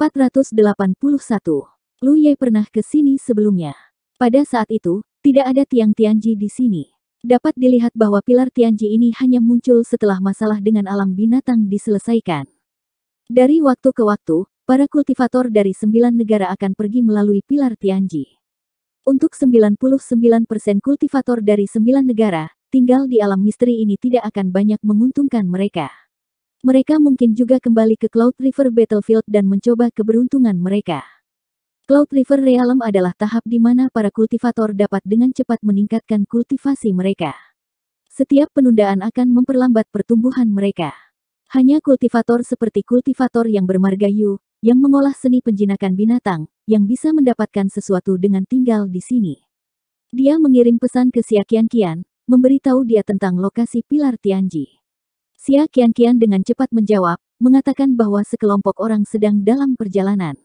481. Lu Ye pernah ke sini sebelumnya. Pada saat itu, tidak ada tiang Tianji di sini. Dapat dilihat bahwa pilar Tianji ini hanya muncul setelah masalah dengan alam binatang diselesaikan. Dari waktu ke waktu, para kultivator dari sembilan negara akan pergi melalui pilar Tianji. Untuk 99% kultivator dari sembilan negara, tinggal di alam misteri ini tidak akan banyak menguntungkan mereka mereka mungkin juga kembali ke Cloud River Battlefield dan mencoba keberuntungan mereka. Cloud River Realm adalah tahap di mana para kultivator dapat dengan cepat meningkatkan kultivasi mereka. Setiap penundaan akan memperlambat pertumbuhan mereka. Hanya kultivator seperti kultivator yang bermarga Yu, yang mengolah seni penjinakan binatang, yang bisa mendapatkan sesuatu dengan tinggal di sini. Dia mengirim pesan ke Siakian Kian, memberitahu dia tentang lokasi pilar Tianji. Xia Qian-Qian dengan cepat menjawab, mengatakan bahwa sekelompok orang sedang dalam perjalanan.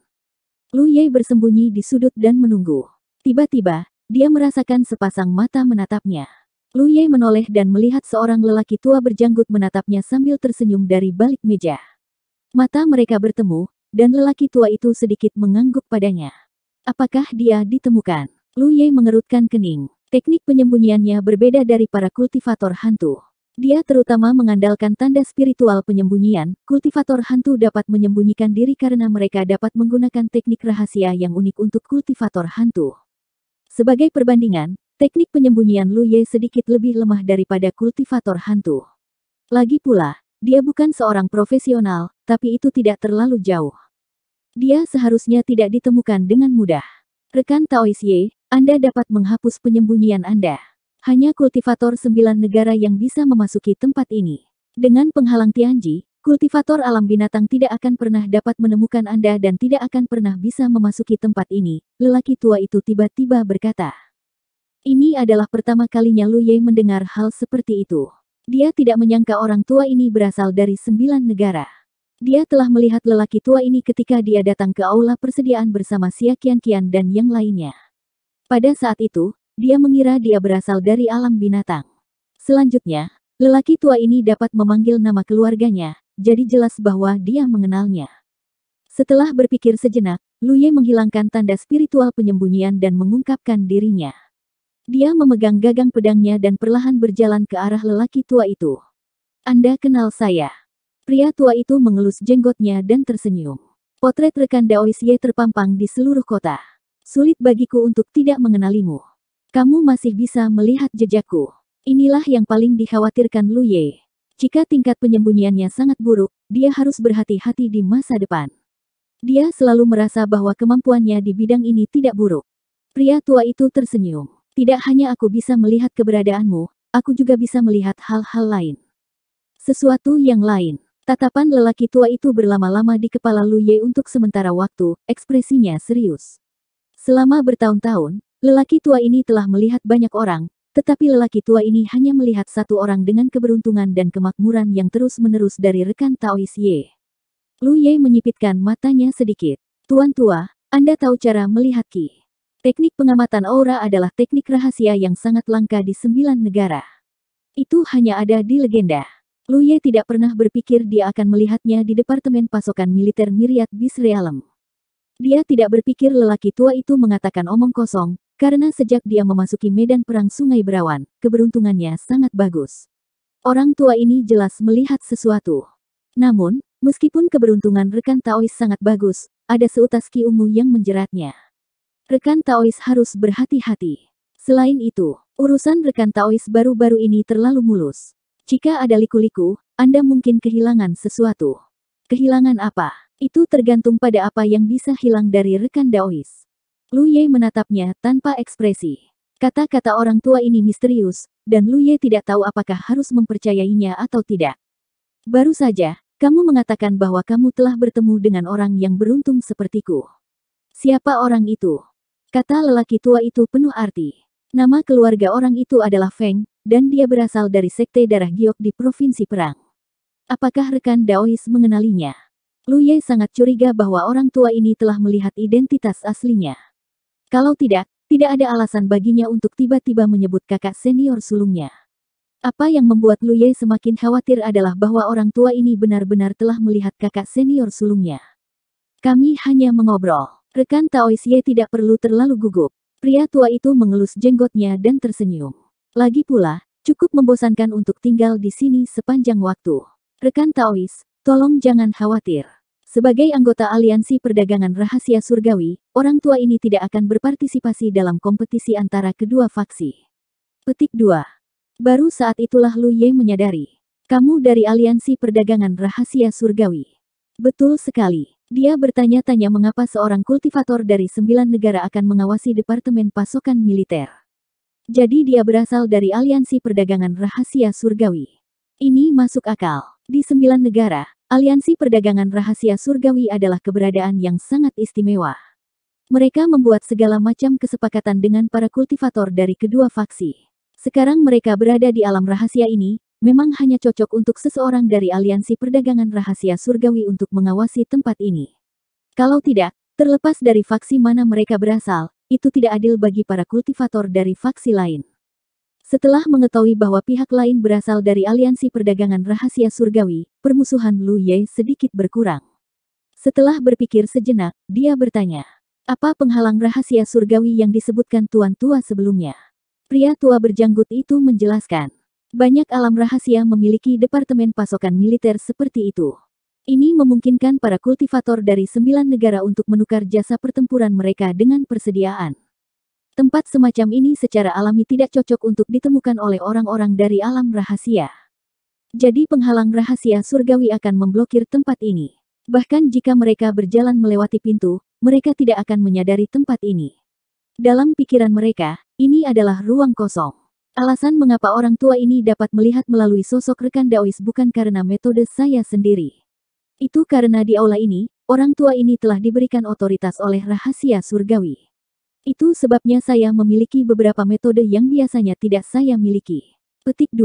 Lu Ye bersembunyi di sudut dan menunggu. Tiba-tiba, dia merasakan sepasang mata menatapnya. Lu Ye menoleh dan melihat seorang lelaki tua berjanggut menatapnya sambil tersenyum dari balik meja. Mata mereka bertemu, dan lelaki tua itu sedikit mengangguk padanya. Apakah dia ditemukan? Lu Ye mengerutkan kening. Teknik penyembunyiannya berbeda dari para kultivator hantu. Dia terutama mengandalkan tanda spiritual penyembunyian, kultivator hantu dapat menyembunyikan diri karena mereka dapat menggunakan teknik rahasia yang unik untuk kultivator hantu. Sebagai perbandingan, teknik penyembunyian Lu Ye sedikit lebih lemah daripada kultivator hantu. Lagi pula, dia bukan seorang profesional, tapi itu tidak terlalu jauh. Dia seharusnya tidak ditemukan dengan mudah. Rekan Taoisie, Anda dapat menghapus penyembunyian Anda. Hanya kultivator sembilan negara yang bisa memasuki tempat ini. Dengan penghalang Tianji, kultivator alam binatang tidak akan pernah dapat menemukan Anda dan tidak akan pernah bisa memasuki tempat ini, lelaki tua itu tiba-tiba berkata. Ini adalah pertama kalinya Lu Ye mendengar hal seperti itu. Dia tidak menyangka orang tua ini berasal dari sembilan negara. Dia telah melihat lelaki tua ini ketika dia datang ke aula persediaan bersama Xia Qian Qian dan yang lainnya. Pada saat itu, dia mengira dia berasal dari alam binatang. Selanjutnya, lelaki tua ini dapat memanggil nama keluarganya, jadi jelas bahwa dia mengenalnya. Setelah berpikir sejenak, Luye menghilangkan tanda spiritual penyembunyian dan mengungkapkan dirinya. Dia memegang gagang pedangnya dan perlahan berjalan ke arah lelaki tua itu. Anda kenal saya. Pria tua itu mengelus jenggotnya dan tersenyum. Potret rekan Daois terpampang di seluruh kota. Sulit bagiku untuk tidak mengenalimu. Kamu masih bisa melihat jejakku. Inilah yang paling dikhawatirkan Lu Ye. Jika tingkat penyembunyiannya sangat buruk, dia harus berhati-hati di masa depan. Dia selalu merasa bahwa kemampuannya di bidang ini tidak buruk. Pria tua itu tersenyum. Tidak hanya aku bisa melihat keberadaanmu, aku juga bisa melihat hal-hal lain. Sesuatu yang lain. Tatapan lelaki tua itu berlama-lama di kepala Lu Ye untuk sementara waktu, ekspresinya serius. Selama bertahun-tahun, Lelaki tua ini telah melihat banyak orang, tetapi lelaki tua ini hanya melihat satu orang dengan keberuntungan dan kemakmuran yang terus-menerus dari rekan Taois Ye. Lu Ye menyipitkan matanya sedikit. Tuan tua, Anda tahu cara melihat Ki. Teknik pengamatan aura adalah teknik rahasia yang sangat langka di sembilan negara. Itu hanya ada di legenda. Lu Ye tidak pernah berpikir dia akan melihatnya di Departemen Pasokan Militer Miriat Bisrealem. Dia tidak berpikir lelaki tua itu mengatakan omong kosong, karena sejak dia memasuki medan perang Sungai Berawan, keberuntungannya sangat bagus. Orang tua ini jelas melihat sesuatu. Namun, meskipun keberuntungan rekan Taois sangat bagus, ada seutas Ki Ungu yang menjeratnya. Rekan Taois harus berhati-hati. Selain itu, urusan rekan Taois baru-baru ini terlalu mulus. Jika ada liku-liku, Anda mungkin kehilangan sesuatu. Kehilangan apa? Itu tergantung pada apa yang bisa hilang dari rekan Daois. Lu Ye menatapnya tanpa ekspresi. Kata-kata orang tua ini misterius, dan Lu Ye tidak tahu apakah harus mempercayainya atau tidak. Baru saja, kamu mengatakan bahwa kamu telah bertemu dengan orang yang beruntung sepertiku. Siapa orang itu? Kata lelaki tua itu penuh arti. Nama keluarga orang itu adalah Feng, dan dia berasal dari sekte darah giok di Provinsi Perang. Apakah rekan Daois mengenalinya? Lu Ye sangat curiga bahwa orang tua ini telah melihat identitas aslinya. Kalau tidak, tidak ada alasan baginya untuk tiba-tiba menyebut kakak senior sulungnya. Apa yang membuat Lu Ye semakin khawatir adalah bahwa orang tua ini benar-benar telah melihat kakak senior sulungnya. Kami hanya mengobrol. Rekan Taois Ye tidak perlu terlalu gugup. Pria tua itu mengelus jenggotnya dan tersenyum. Lagi pula, cukup membosankan untuk tinggal di sini sepanjang waktu. Rekan Taois, tolong jangan khawatir. Sebagai anggota Aliansi Perdagangan Rahasia Surgawi, orang tua ini tidak akan berpartisipasi dalam kompetisi antara kedua faksi. Petik 2. Baru saat itulah Lu Ye menyadari. Kamu dari Aliansi Perdagangan Rahasia Surgawi. Betul sekali. Dia bertanya-tanya mengapa seorang kultivator dari sembilan negara akan mengawasi Departemen Pasokan Militer. Jadi dia berasal dari Aliansi Perdagangan Rahasia Surgawi. Ini masuk akal. Di sembilan negara, Aliansi Perdagangan Rahasia Surgawi adalah keberadaan yang sangat istimewa. Mereka membuat segala macam kesepakatan dengan para kultivator dari kedua faksi. Sekarang mereka berada di alam rahasia ini, memang hanya cocok untuk seseorang dari Aliansi Perdagangan Rahasia Surgawi untuk mengawasi tempat ini. Kalau tidak, terlepas dari faksi mana mereka berasal, itu tidak adil bagi para kultivator dari faksi lain. Setelah mengetahui bahwa pihak lain berasal dari aliansi perdagangan rahasia surgawi, permusuhan Lu Ye sedikit berkurang. Setelah berpikir sejenak, dia bertanya, apa penghalang rahasia surgawi yang disebutkan tuan tua sebelumnya? Pria tua berjanggut itu menjelaskan, banyak alam rahasia memiliki departemen pasokan militer seperti itu. Ini memungkinkan para kultivator dari sembilan negara untuk menukar jasa pertempuran mereka dengan persediaan. Tempat semacam ini secara alami tidak cocok untuk ditemukan oleh orang-orang dari alam rahasia. Jadi penghalang rahasia surgawi akan memblokir tempat ini. Bahkan jika mereka berjalan melewati pintu, mereka tidak akan menyadari tempat ini. Dalam pikiran mereka, ini adalah ruang kosong. Alasan mengapa orang tua ini dapat melihat melalui sosok rekan Daois bukan karena metode saya sendiri. Itu karena di aula ini, orang tua ini telah diberikan otoritas oleh rahasia surgawi. Itu sebabnya saya memiliki beberapa metode yang biasanya tidak saya miliki. Petik 2.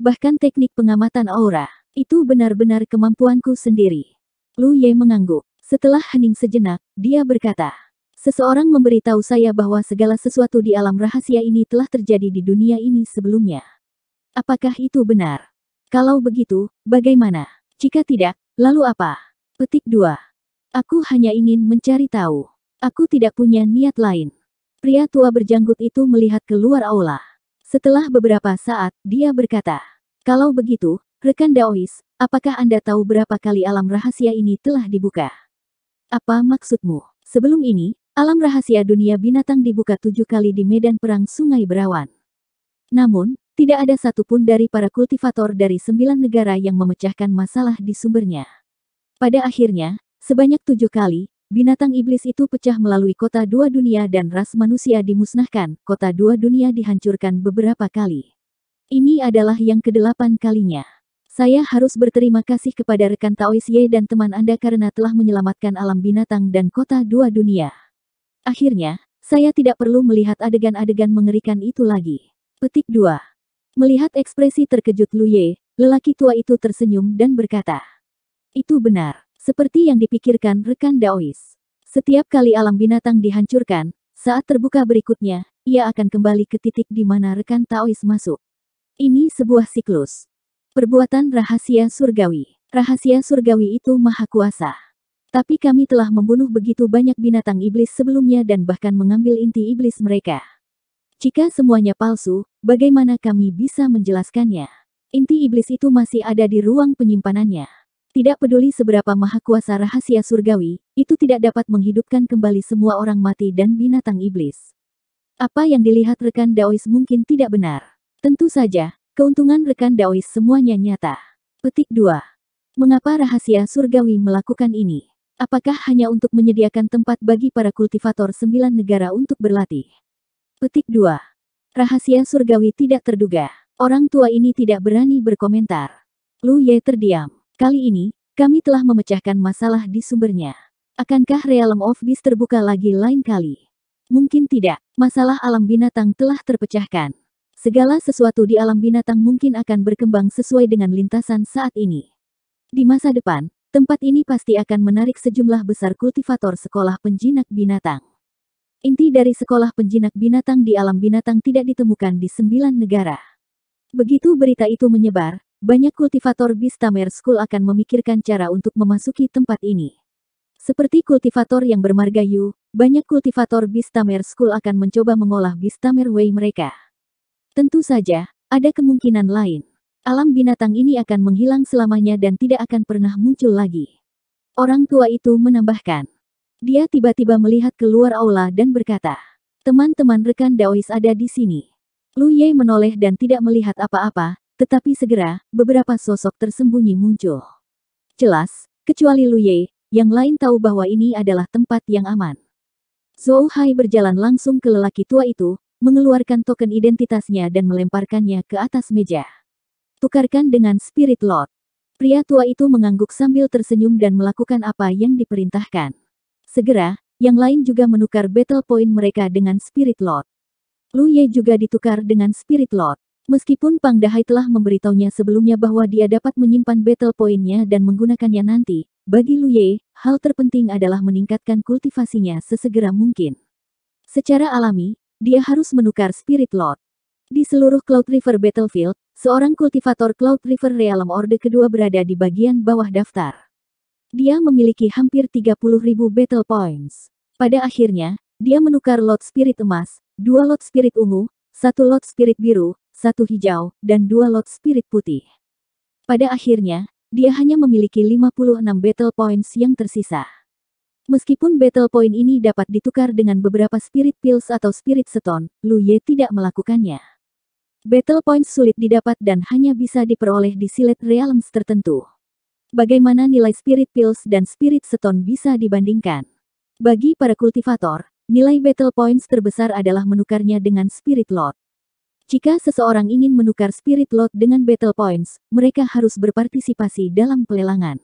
Bahkan teknik pengamatan aura. Itu benar-benar kemampuanku sendiri. Lu Ye mengangguk. Setelah hening sejenak, dia berkata. Seseorang memberitahu saya bahwa segala sesuatu di alam rahasia ini telah terjadi di dunia ini sebelumnya. Apakah itu benar? Kalau begitu, bagaimana? Jika tidak, lalu apa? Petik 2. Aku hanya ingin mencari tahu. Aku tidak punya niat lain. Pria tua berjanggut itu melihat keluar aula. Setelah beberapa saat, dia berkata, Kalau begitu, rekan Daois, apakah Anda tahu berapa kali alam rahasia ini telah dibuka? Apa maksudmu? Sebelum ini, alam rahasia dunia binatang dibuka tujuh kali di medan perang sungai berawan. Namun, tidak ada satupun dari para kultivator dari sembilan negara yang memecahkan masalah di sumbernya. Pada akhirnya, sebanyak tujuh kali, binatang iblis itu pecah melalui kota dua dunia dan ras manusia dimusnahkan, kota dua dunia dihancurkan beberapa kali. Ini adalah yang kedelapan kalinya. Saya harus berterima kasih kepada rekan Taois Ye dan teman Anda karena telah menyelamatkan alam binatang dan kota dua dunia. Akhirnya, saya tidak perlu melihat adegan-adegan mengerikan itu lagi. Petik 2. Melihat ekspresi terkejut Luye, lelaki tua itu tersenyum dan berkata, Itu benar. Seperti yang dipikirkan rekan Daois. Setiap kali alam binatang dihancurkan, saat terbuka berikutnya, ia akan kembali ke titik di mana rekan Taois masuk. Ini sebuah siklus. Perbuatan rahasia surgawi. Rahasia surgawi itu maha kuasa. Tapi kami telah membunuh begitu banyak binatang iblis sebelumnya dan bahkan mengambil inti iblis mereka. Jika semuanya palsu, bagaimana kami bisa menjelaskannya? Inti iblis itu masih ada di ruang penyimpanannya. Tidak peduli seberapa maha kuasa rahasia surgawi, itu tidak dapat menghidupkan kembali semua orang mati dan binatang iblis. Apa yang dilihat rekan Daois mungkin tidak benar. Tentu saja, keuntungan rekan Daois semuanya nyata. Petik 2. Mengapa rahasia surgawi melakukan ini? Apakah hanya untuk menyediakan tempat bagi para kultivator sembilan negara untuk berlatih? Petik 2. Rahasia surgawi tidak terduga. Orang tua ini tidak berani berkomentar. Lu Ye terdiam. Kali ini, kami telah memecahkan masalah di sumbernya. Akankah Realm of Beast terbuka lagi lain kali? Mungkin tidak, masalah alam binatang telah terpecahkan. Segala sesuatu di alam binatang mungkin akan berkembang sesuai dengan lintasan saat ini. Di masa depan, tempat ini pasti akan menarik sejumlah besar kultivator sekolah penjinak binatang. Inti dari sekolah penjinak binatang di alam binatang tidak ditemukan di sembilan negara. Begitu berita itu menyebar, banyak kultivator Bistamer School akan memikirkan cara untuk memasuki tempat ini. Seperti kultivator yang bermarga Yu, banyak kultivator Bistamer School akan mencoba mengolah Bistamer Way mereka. Tentu saja, ada kemungkinan lain. Alam binatang ini akan menghilang selamanya dan tidak akan pernah muncul lagi. Orang tua itu menambahkan. Dia tiba-tiba melihat keluar aula dan berkata, Teman-teman rekan Daois ada di sini. Lu Ye menoleh dan tidak melihat apa-apa, tetapi segera, beberapa sosok tersembunyi muncul. Jelas, kecuali Lu Ye, yang lain tahu bahwa ini adalah tempat yang aman. Zhou Hai berjalan langsung ke lelaki tua itu, mengeluarkan token identitasnya dan melemparkannya ke atas meja. Tukarkan dengan spirit Lord. Pria tua itu mengangguk sambil tersenyum dan melakukan apa yang diperintahkan. Segera, yang lain juga menukar battle point mereka dengan spirit Lord. Lu Ye juga ditukar dengan spirit Lord. Meskipun Pang Dahai telah memberitahunya sebelumnya bahwa dia dapat menyimpan battle Point-nya dan menggunakannya nanti, bagi Ye, hal terpenting adalah meningkatkan kultivasinya sesegera mungkin. Secara alami, dia harus menukar spirit Lord. Di seluruh Cloud River Battlefield, seorang kultivator Cloud River Realm Orde kedua berada di bagian bawah daftar. Dia memiliki hampir 30.000 battle points. Pada akhirnya, dia menukar lot spirit emas, dua lot spirit ungu, satu lot spirit biru, satu hijau, dan dua lot spirit putih. Pada akhirnya, dia hanya memiliki 56 battle points yang tersisa. Meskipun battle point ini dapat ditukar dengan beberapa spirit pills atau spirit stone, Lu Ye tidak melakukannya. Battle points sulit didapat dan hanya bisa diperoleh di silet realms tertentu. Bagaimana nilai spirit pills dan spirit stone bisa dibandingkan? Bagi para kultivator, nilai battle points terbesar adalah menukarnya dengan spirit lot. Jika seseorang ingin menukar spirit lot dengan battle points, mereka harus berpartisipasi dalam pelelangan.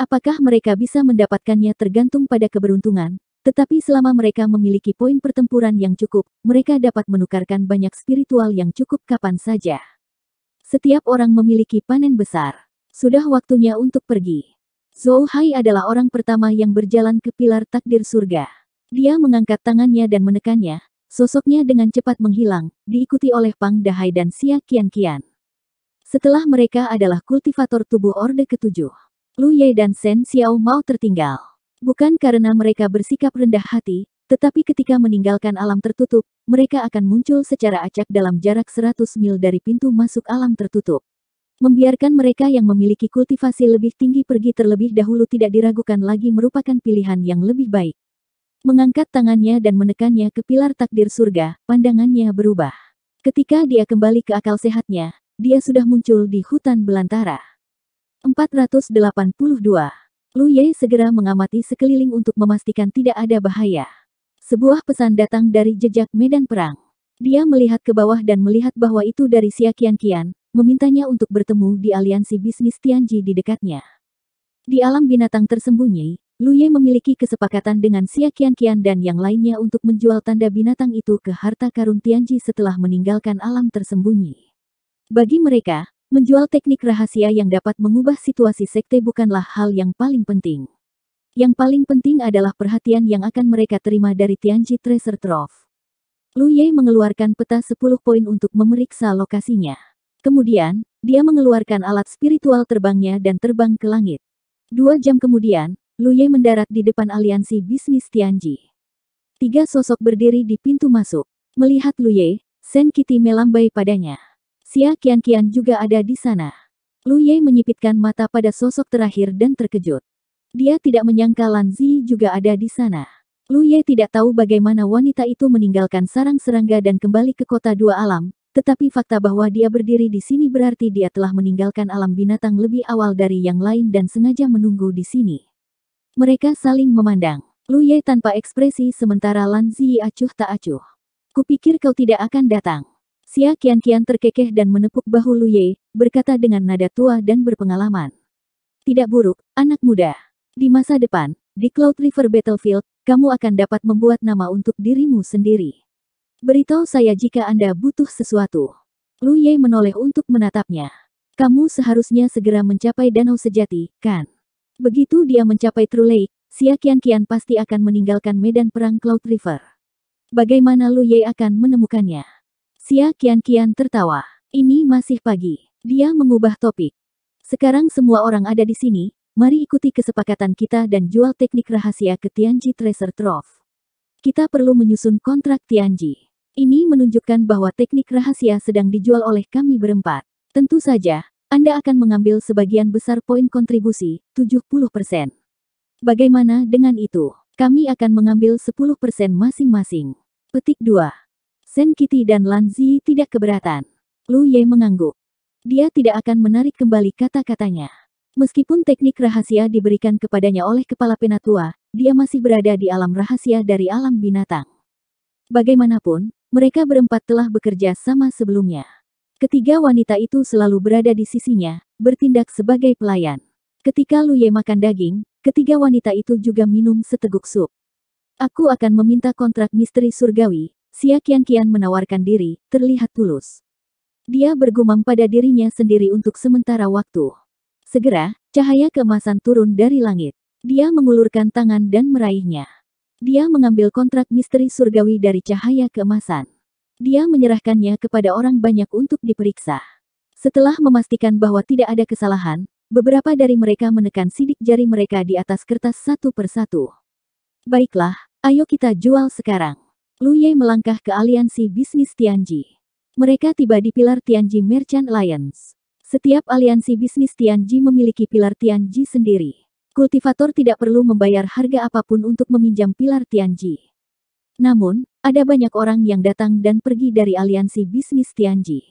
Apakah mereka bisa mendapatkannya tergantung pada keberuntungan, tetapi selama mereka memiliki poin pertempuran yang cukup, mereka dapat menukarkan banyak spiritual yang cukup kapan saja. Setiap orang memiliki panen besar. Sudah waktunya untuk pergi. Zhou Hai adalah orang pertama yang berjalan ke pilar takdir surga. Dia mengangkat tangannya dan menekannya, Sosoknya dengan cepat menghilang, diikuti oleh Pang Dahai dan Sia Kian Kian. Setelah mereka adalah kultivator tubuh Orde Ketujuh. Lu Ye dan Shen Xiao mau tertinggal. Bukan karena mereka bersikap rendah hati, tetapi ketika meninggalkan alam tertutup, mereka akan muncul secara acak dalam jarak 100 mil dari pintu masuk alam tertutup. Membiarkan mereka yang memiliki kultivasi lebih tinggi pergi terlebih dahulu tidak diragukan lagi merupakan pilihan yang lebih baik. Mengangkat tangannya dan menekannya ke pilar takdir surga, pandangannya berubah. Ketika dia kembali ke akal sehatnya, dia sudah muncul di hutan belantara. 482. Lu Ye segera mengamati sekeliling untuk memastikan tidak ada bahaya. Sebuah pesan datang dari jejak medan perang. Dia melihat ke bawah dan melihat bahwa itu dari Xia Qian memintanya untuk bertemu di aliansi bisnis Tianji di dekatnya. Di alam binatang tersembunyi, Luye memiliki kesepakatan dengan Xia Qianqian dan yang lainnya untuk menjual tanda binatang itu ke harta karun Tianji setelah meninggalkan alam tersembunyi. Bagi mereka, menjual teknik rahasia yang dapat mengubah situasi sekte bukanlah hal yang paling penting. Yang paling penting adalah perhatian yang akan mereka terima dari Tianji Treasure Trove. Luye mengeluarkan peta 10 poin untuk memeriksa lokasinya. Kemudian, dia mengeluarkan alat spiritual terbangnya dan terbang ke langit. Dua jam kemudian, Luye mendarat di depan aliansi bisnis Tianji. Tiga sosok berdiri di pintu masuk. Melihat Luye, Sen Kitty melambai padanya. Xia kian juga ada di sana. Luye menyipitkan mata pada sosok terakhir dan terkejut. Dia tidak menyangka Lan Zi juga ada di sana. Luye tidak tahu bagaimana wanita itu meninggalkan sarang serangga dan kembali ke kota dua alam, tetapi fakta bahwa dia berdiri di sini berarti dia telah meninggalkan alam binatang lebih awal dari yang lain dan sengaja menunggu di sini. Mereka saling memandang. Lu Ye tanpa ekspresi sementara Lan Ziyi acuh tak acuh. Kupikir kau tidak akan datang. Xia kian-kian terkekeh dan menepuk bahu Lu Ye, berkata dengan nada tua dan berpengalaman. Tidak buruk, anak muda. Di masa depan, di Cloud River Battlefield, kamu akan dapat membuat nama untuk dirimu sendiri. Beritahu saya jika Anda butuh sesuatu. Lu Ye menoleh untuk menatapnya. Kamu seharusnya segera mencapai danau sejati, kan? Begitu dia mencapai True Lake, Xia kian pasti akan meninggalkan medan perang Cloud River. Bagaimana Lu Ye akan menemukannya? Xia kian tertawa. Ini masih pagi. Dia mengubah topik. Sekarang semua orang ada di sini, mari ikuti kesepakatan kita dan jual teknik rahasia ke Tianji Treasure Trove. Kita perlu menyusun kontrak Tianji. Ini menunjukkan bahwa teknik rahasia sedang dijual oleh kami berempat. Tentu saja, anda akan mengambil sebagian besar poin kontribusi, 70%. Bagaimana dengan itu? Kami akan mengambil 10% masing-masing. Petik 2. Sen Kitty dan Lan Zi tidak keberatan. Lu Ye mengangguk. Dia tidak akan menarik kembali kata-katanya. Meskipun teknik rahasia diberikan kepadanya oleh kepala penatua, dia masih berada di alam rahasia dari alam binatang. Bagaimanapun, mereka berempat telah bekerja sama sebelumnya. Ketiga wanita itu selalu berada di sisinya, bertindak sebagai pelayan. Ketika Lu Ye makan daging, ketiga wanita itu juga minum seteguk sup. Aku akan meminta kontrak misteri surgawi, Sia Kian Kian menawarkan diri, terlihat tulus. Dia bergumam pada dirinya sendiri untuk sementara waktu. Segera, cahaya kemasan turun dari langit. Dia mengulurkan tangan dan meraihnya. Dia mengambil kontrak misteri surgawi dari cahaya kemasan. Dia menyerahkannya kepada orang banyak untuk diperiksa. Setelah memastikan bahwa tidak ada kesalahan, beberapa dari mereka menekan sidik jari mereka di atas kertas satu persatu. Baiklah, ayo kita jual sekarang. Ye melangkah ke aliansi bisnis Tianji. Mereka tiba di pilar Tianji Merchant Alliance. Setiap aliansi bisnis Tianji memiliki pilar Tianji sendiri. Kultivator tidak perlu membayar harga apapun untuk meminjam pilar Tianji. Namun, ada banyak orang yang datang dan pergi dari aliansi bisnis Tianji.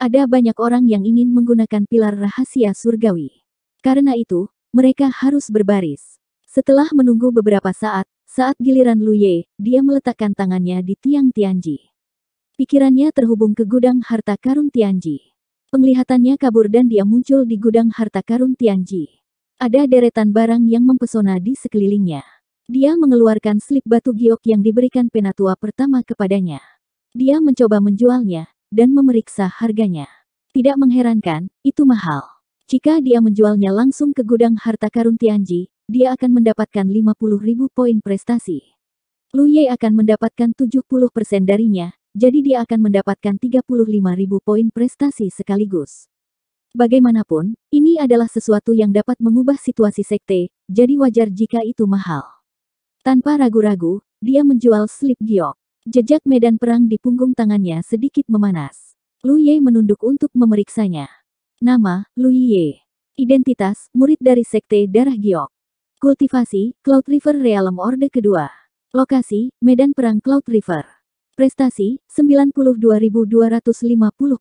Ada banyak orang yang ingin menggunakan pilar rahasia surgawi. Karena itu, mereka harus berbaris. Setelah menunggu beberapa saat, saat giliran Lu Ye, dia meletakkan tangannya di tiang Tianji. Pikirannya terhubung ke gudang harta karun Tianji. Penglihatannya kabur dan dia muncul di gudang harta karun Tianji. Ada deretan barang yang mempesona di sekelilingnya. Dia mengeluarkan slip batu giok yang diberikan penatua pertama kepadanya. Dia mencoba menjualnya, dan memeriksa harganya. Tidak mengherankan, itu mahal. Jika dia menjualnya langsung ke gudang harta karun Tianji, dia akan mendapatkan 50 ribu poin prestasi. Lu Ye akan mendapatkan 70% darinya, jadi dia akan mendapatkan 35 ribu poin prestasi sekaligus. Bagaimanapun, ini adalah sesuatu yang dapat mengubah situasi sekte, jadi wajar jika itu mahal. Tanpa ragu-ragu, dia menjual slip giok. Jejak medan perang di punggung tangannya sedikit memanas. Lu Ye menunduk untuk memeriksanya. Nama, Lu Ye. Identitas, murid dari Sekte Darah Giok. Kultivasi, Cloud River Realm Orde Kedua. Lokasi, Medan Perang Cloud River. Prestasi, 92.250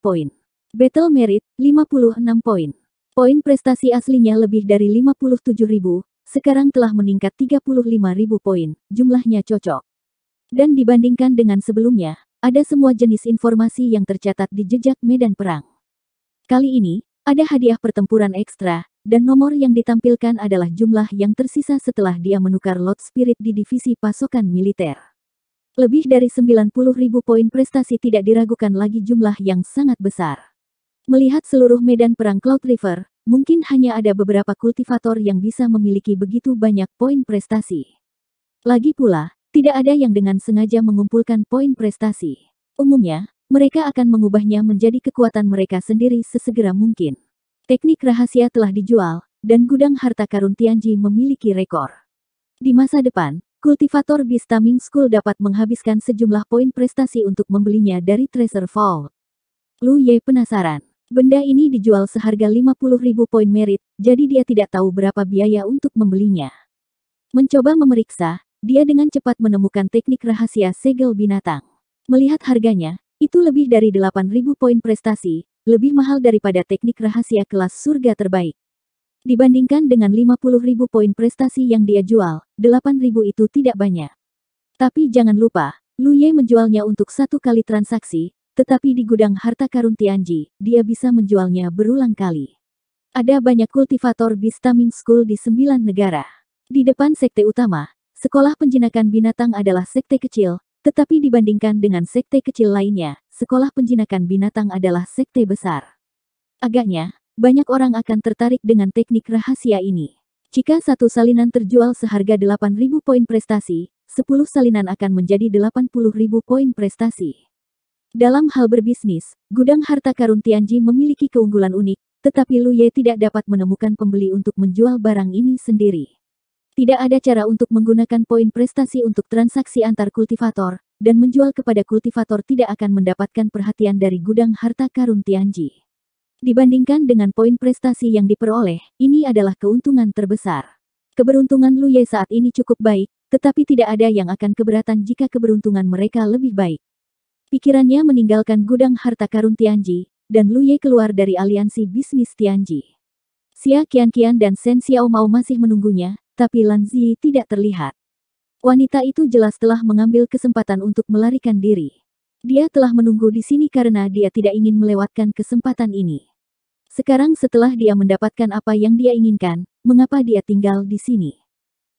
poin. Battle Merit, 56 poin. Poin prestasi aslinya lebih dari 57.000, sekarang telah meningkat 35.000 poin, jumlahnya cocok. Dan dibandingkan dengan sebelumnya, ada semua jenis informasi yang tercatat di jejak medan perang. Kali ini, ada hadiah pertempuran ekstra, dan nomor yang ditampilkan adalah jumlah yang tersisa setelah dia menukar lot spirit di divisi pasokan militer. Lebih dari 90.000 poin prestasi tidak diragukan lagi jumlah yang sangat besar. Melihat seluruh medan perang Cloud River, mungkin hanya ada beberapa kultivator yang bisa memiliki begitu banyak poin prestasi. Lagi pula, tidak ada yang dengan sengaja mengumpulkan poin prestasi. Umumnya, mereka akan mengubahnya menjadi kekuatan mereka sendiri sesegera mungkin. Teknik rahasia telah dijual, dan gudang harta karun Tianji memiliki rekor. Di masa depan, kultivator Bistaming School dapat menghabiskan sejumlah poin prestasi untuk membelinya dari Treasure Vault. Lu Ye penasaran. Benda ini dijual seharga 50.000 poin merit, jadi dia tidak tahu berapa biaya untuk membelinya. Mencoba memeriksa, dia dengan cepat menemukan teknik rahasia segel binatang. Melihat harganya, itu lebih dari 8.000 poin prestasi, lebih mahal daripada teknik rahasia kelas surga terbaik. Dibandingkan dengan 50.000 poin prestasi yang dia jual, 8.000 itu tidak banyak. Tapi jangan lupa, Lu Ye menjualnya untuk satu kali transaksi, tetapi di gudang harta karun Tianji, dia bisa menjualnya berulang kali. Ada banyak kultivator Bistaming School di sembilan negara. Di depan sekte utama, sekolah penjinakan binatang adalah sekte kecil, tetapi dibandingkan dengan sekte kecil lainnya, sekolah penjinakan binatang adalah sekte besar. Agaknya, banyak orang akan tertarik dengan teknik rahasia ini. Jika satu salinan terjual seharga 8.000 poin prestasi, 10 salinan akan menjadi 80.000 poin prestasi. Dalam hal berbisnis, gudang harta karun Tianji memiliki keunggulan unik, tetapi Lu Ye tidak dapat menemukan pembeli untuk menjual barang ini sendiri. Tidak ada cara untuk menggunakan poin prestasi untuk transaksi antar kultivator, dan menjual kepada kultivator tidak akan mendapatkan perhatian dari gudang harta karun Tianji. Dibandingkan dengan poin prestasi yang diperoleh, ini adalah keuntungan terbesar. Keberuntungan Lu Ye saat ini cukup baik, tetapi tidak ada yang akan keberatan jika keberuntungan mereka lebih baik. Pikirannya meninggalkan gudang harta karun Tianji, dan Lu Ye keluar dari aliansi bisnis Tianji. Xia Kian dan Shen Xiaomao masih menunggunya, tapi Lan Ziyi tidak terlihat. Wanita itu jelas telah mengambil kesempatan untuk melarikan diri. Dia telah menunggu di sini karena dia tidak ingin melewatkan kesempatan ini. Sekarang setelah dia mendapatkan apa yang dia inginkan, mengapa dia tinggal di sini?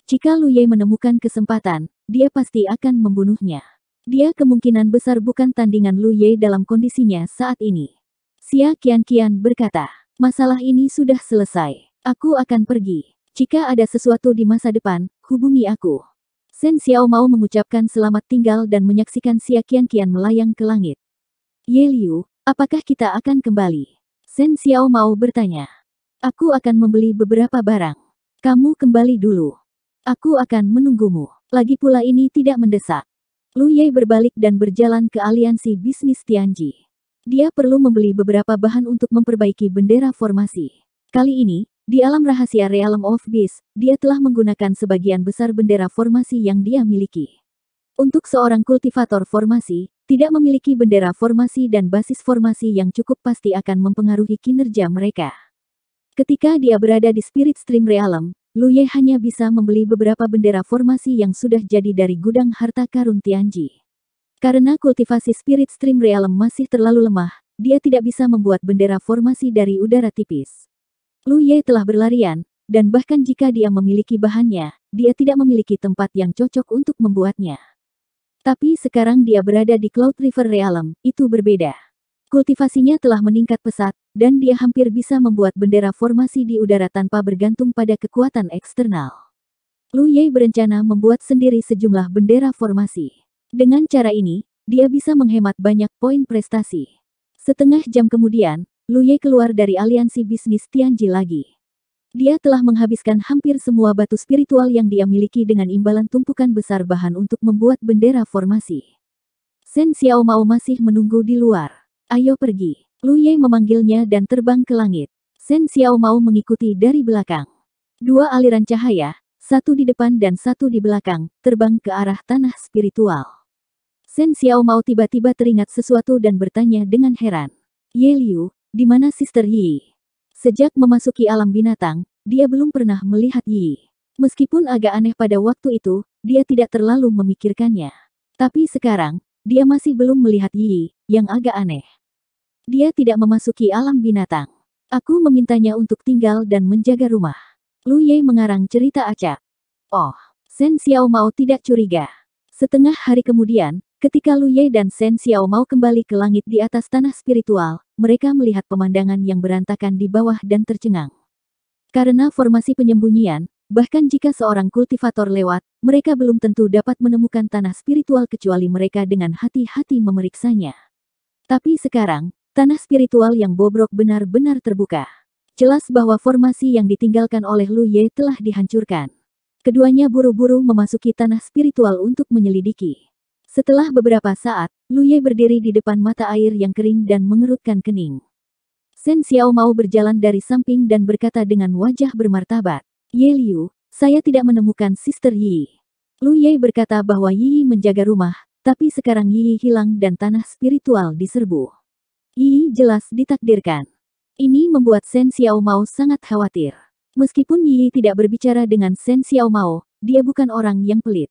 Jika Lu Ye menemukan kesempatan, dia pasti akan membunuhnya. Dia kemungkinan besar bukan tandingan Lu Ye dalam kondisinya saat ini. Xia Qian-Qian berkata, masalah ini sudah selesai. Aku akan pergi. Jika ada sesuatu di masa depan, hubungi aku. Shen Xiao mau mengucapkan selamat tinggal dan menyaksikan Xia Qian-Qian melayang ke langit. Ye Liu, apakah kita akan kembali? Shen Xiao mau bertanya. Aku akan membeli beberapa barang. Kamu kembali dulu. Aku akan menunggumu. Lagi pula ini tidak mendesak. Lu Ye berbalik dan berjalan ke aliansi bisnis Tianji. Dia perlu membeli beberapa bahan untuk memperbaiki bendera formasi. Kali ini, di alam rahasia Realm of Beast, dia telah menggunakan sebagian besar bendera formasi yang dia miliki. Untuk seorang kultivator formasi, tidak memiliki bendera formasi dan basis formasi yang cukup pasti akan mempengaruhi kinerja mereka. Ketika dia berada di Spirit Stream Realm, Luye hanya bisa membeli beberapa bendera formasi yang sudah jadi dari gudang harta karun Tianji. Karena kultivasi spirit stream realm masih terlalu lemah, dia tidak bisa membuat bendera formasi dari udara tipis. Luye telah berlarian, dan bahkan jika dia memiliki bahannya, dia tidak memiliki tempat yang cocok untuk membuatnya. Tapi sekarang dia berada di Cloud River Realm, itu berbeda. Kultivasinya telah meningkat pesat, dan dia hampir bisa membuat bendera formasi di udara tanpa bergantung pada kekuatan eksternal. Lu Ye berencana membuat sendiri sejumlah bendera formasi. Dengan cara ini, dia bisa menghemat banyak poin prestasi. Setengah jam kemudian, Lu Ye keluar dari aliansi bisnis Tianji lagi. Dia telah menghabiskan hampir semua batu spiritual yang dia miliki dengan imbalan tumpukan besar bahan untuk membuat bendera formasi. Sen Xiaomao masih menunggu di luar. Ayo pergi. Lu Ye memanggilnya dan terbang ke langit. Shen Xiao mau mengikuti dari belakang. Dua aliran cahaya, satu di depan dan satu di belakang, terbang ke arah tanah spiritual. Shen Xiao mau tiba-tiba teringat sesuatu dan bertanya dengan heran. Ye Liu, di mana Sister Yi? Sejak memasuki alam binatang, dia belum pernah melihat Yi. Meskipun agak aneh pada waktu itu, dia tidak terlalu memikirkannya. Tapi sekarang, dia masih belum melihat Yi, yang agak aneh. Dia tidak memasuki alam binatang. Aku memintanya untuk tinggal dan menjaga rumah. Lu Ye mengarang cerita acak. Oh, Sen Xiao Mao tidak curiga. Setengah hari kemudian, ketika Lu Ye dan Sen Xiao Mao kembali ke langit di atas tanah spiritual, mereka melihat pemandangan yang berantakan di bawah dan tercengang. Karena formasi penyembunyian, bahkan jika seorang kultivator lewat, mereka belum tentu dapat menemukan tanah spiritual kecuali mereka dengan hati-hati memeriksanya. Tapi sekarang, Tanah spiritual yang bobrok benar-benar terbuka. Jelas bahwa formasi yang ditinggalkan oleh Lu Ye telah dihancurkan. Keduanya buru-buru memasuki tanah spiritual untuk menyelidiki. Setelah beberapa saat, Lu Ye berdiri di depan mata air yang kering dan mengerutkan kening. Sen Xiao mau berjalan dari samping dan berkata dengan wajah bermartabat, Ye Liu, saya tidak menemukan Sister Yi. Lu Ye berkata bahwa Yi menjaga rumah, tapi sekarang Yi hilang dan tanah spiritual diserbu. Yi jelas ditakdirkan. Ini membuat Shen Mao sangat khawatir. Meskipun Yi tidak berbicara dengan Shen Mao, dia bukan orang yang pelit.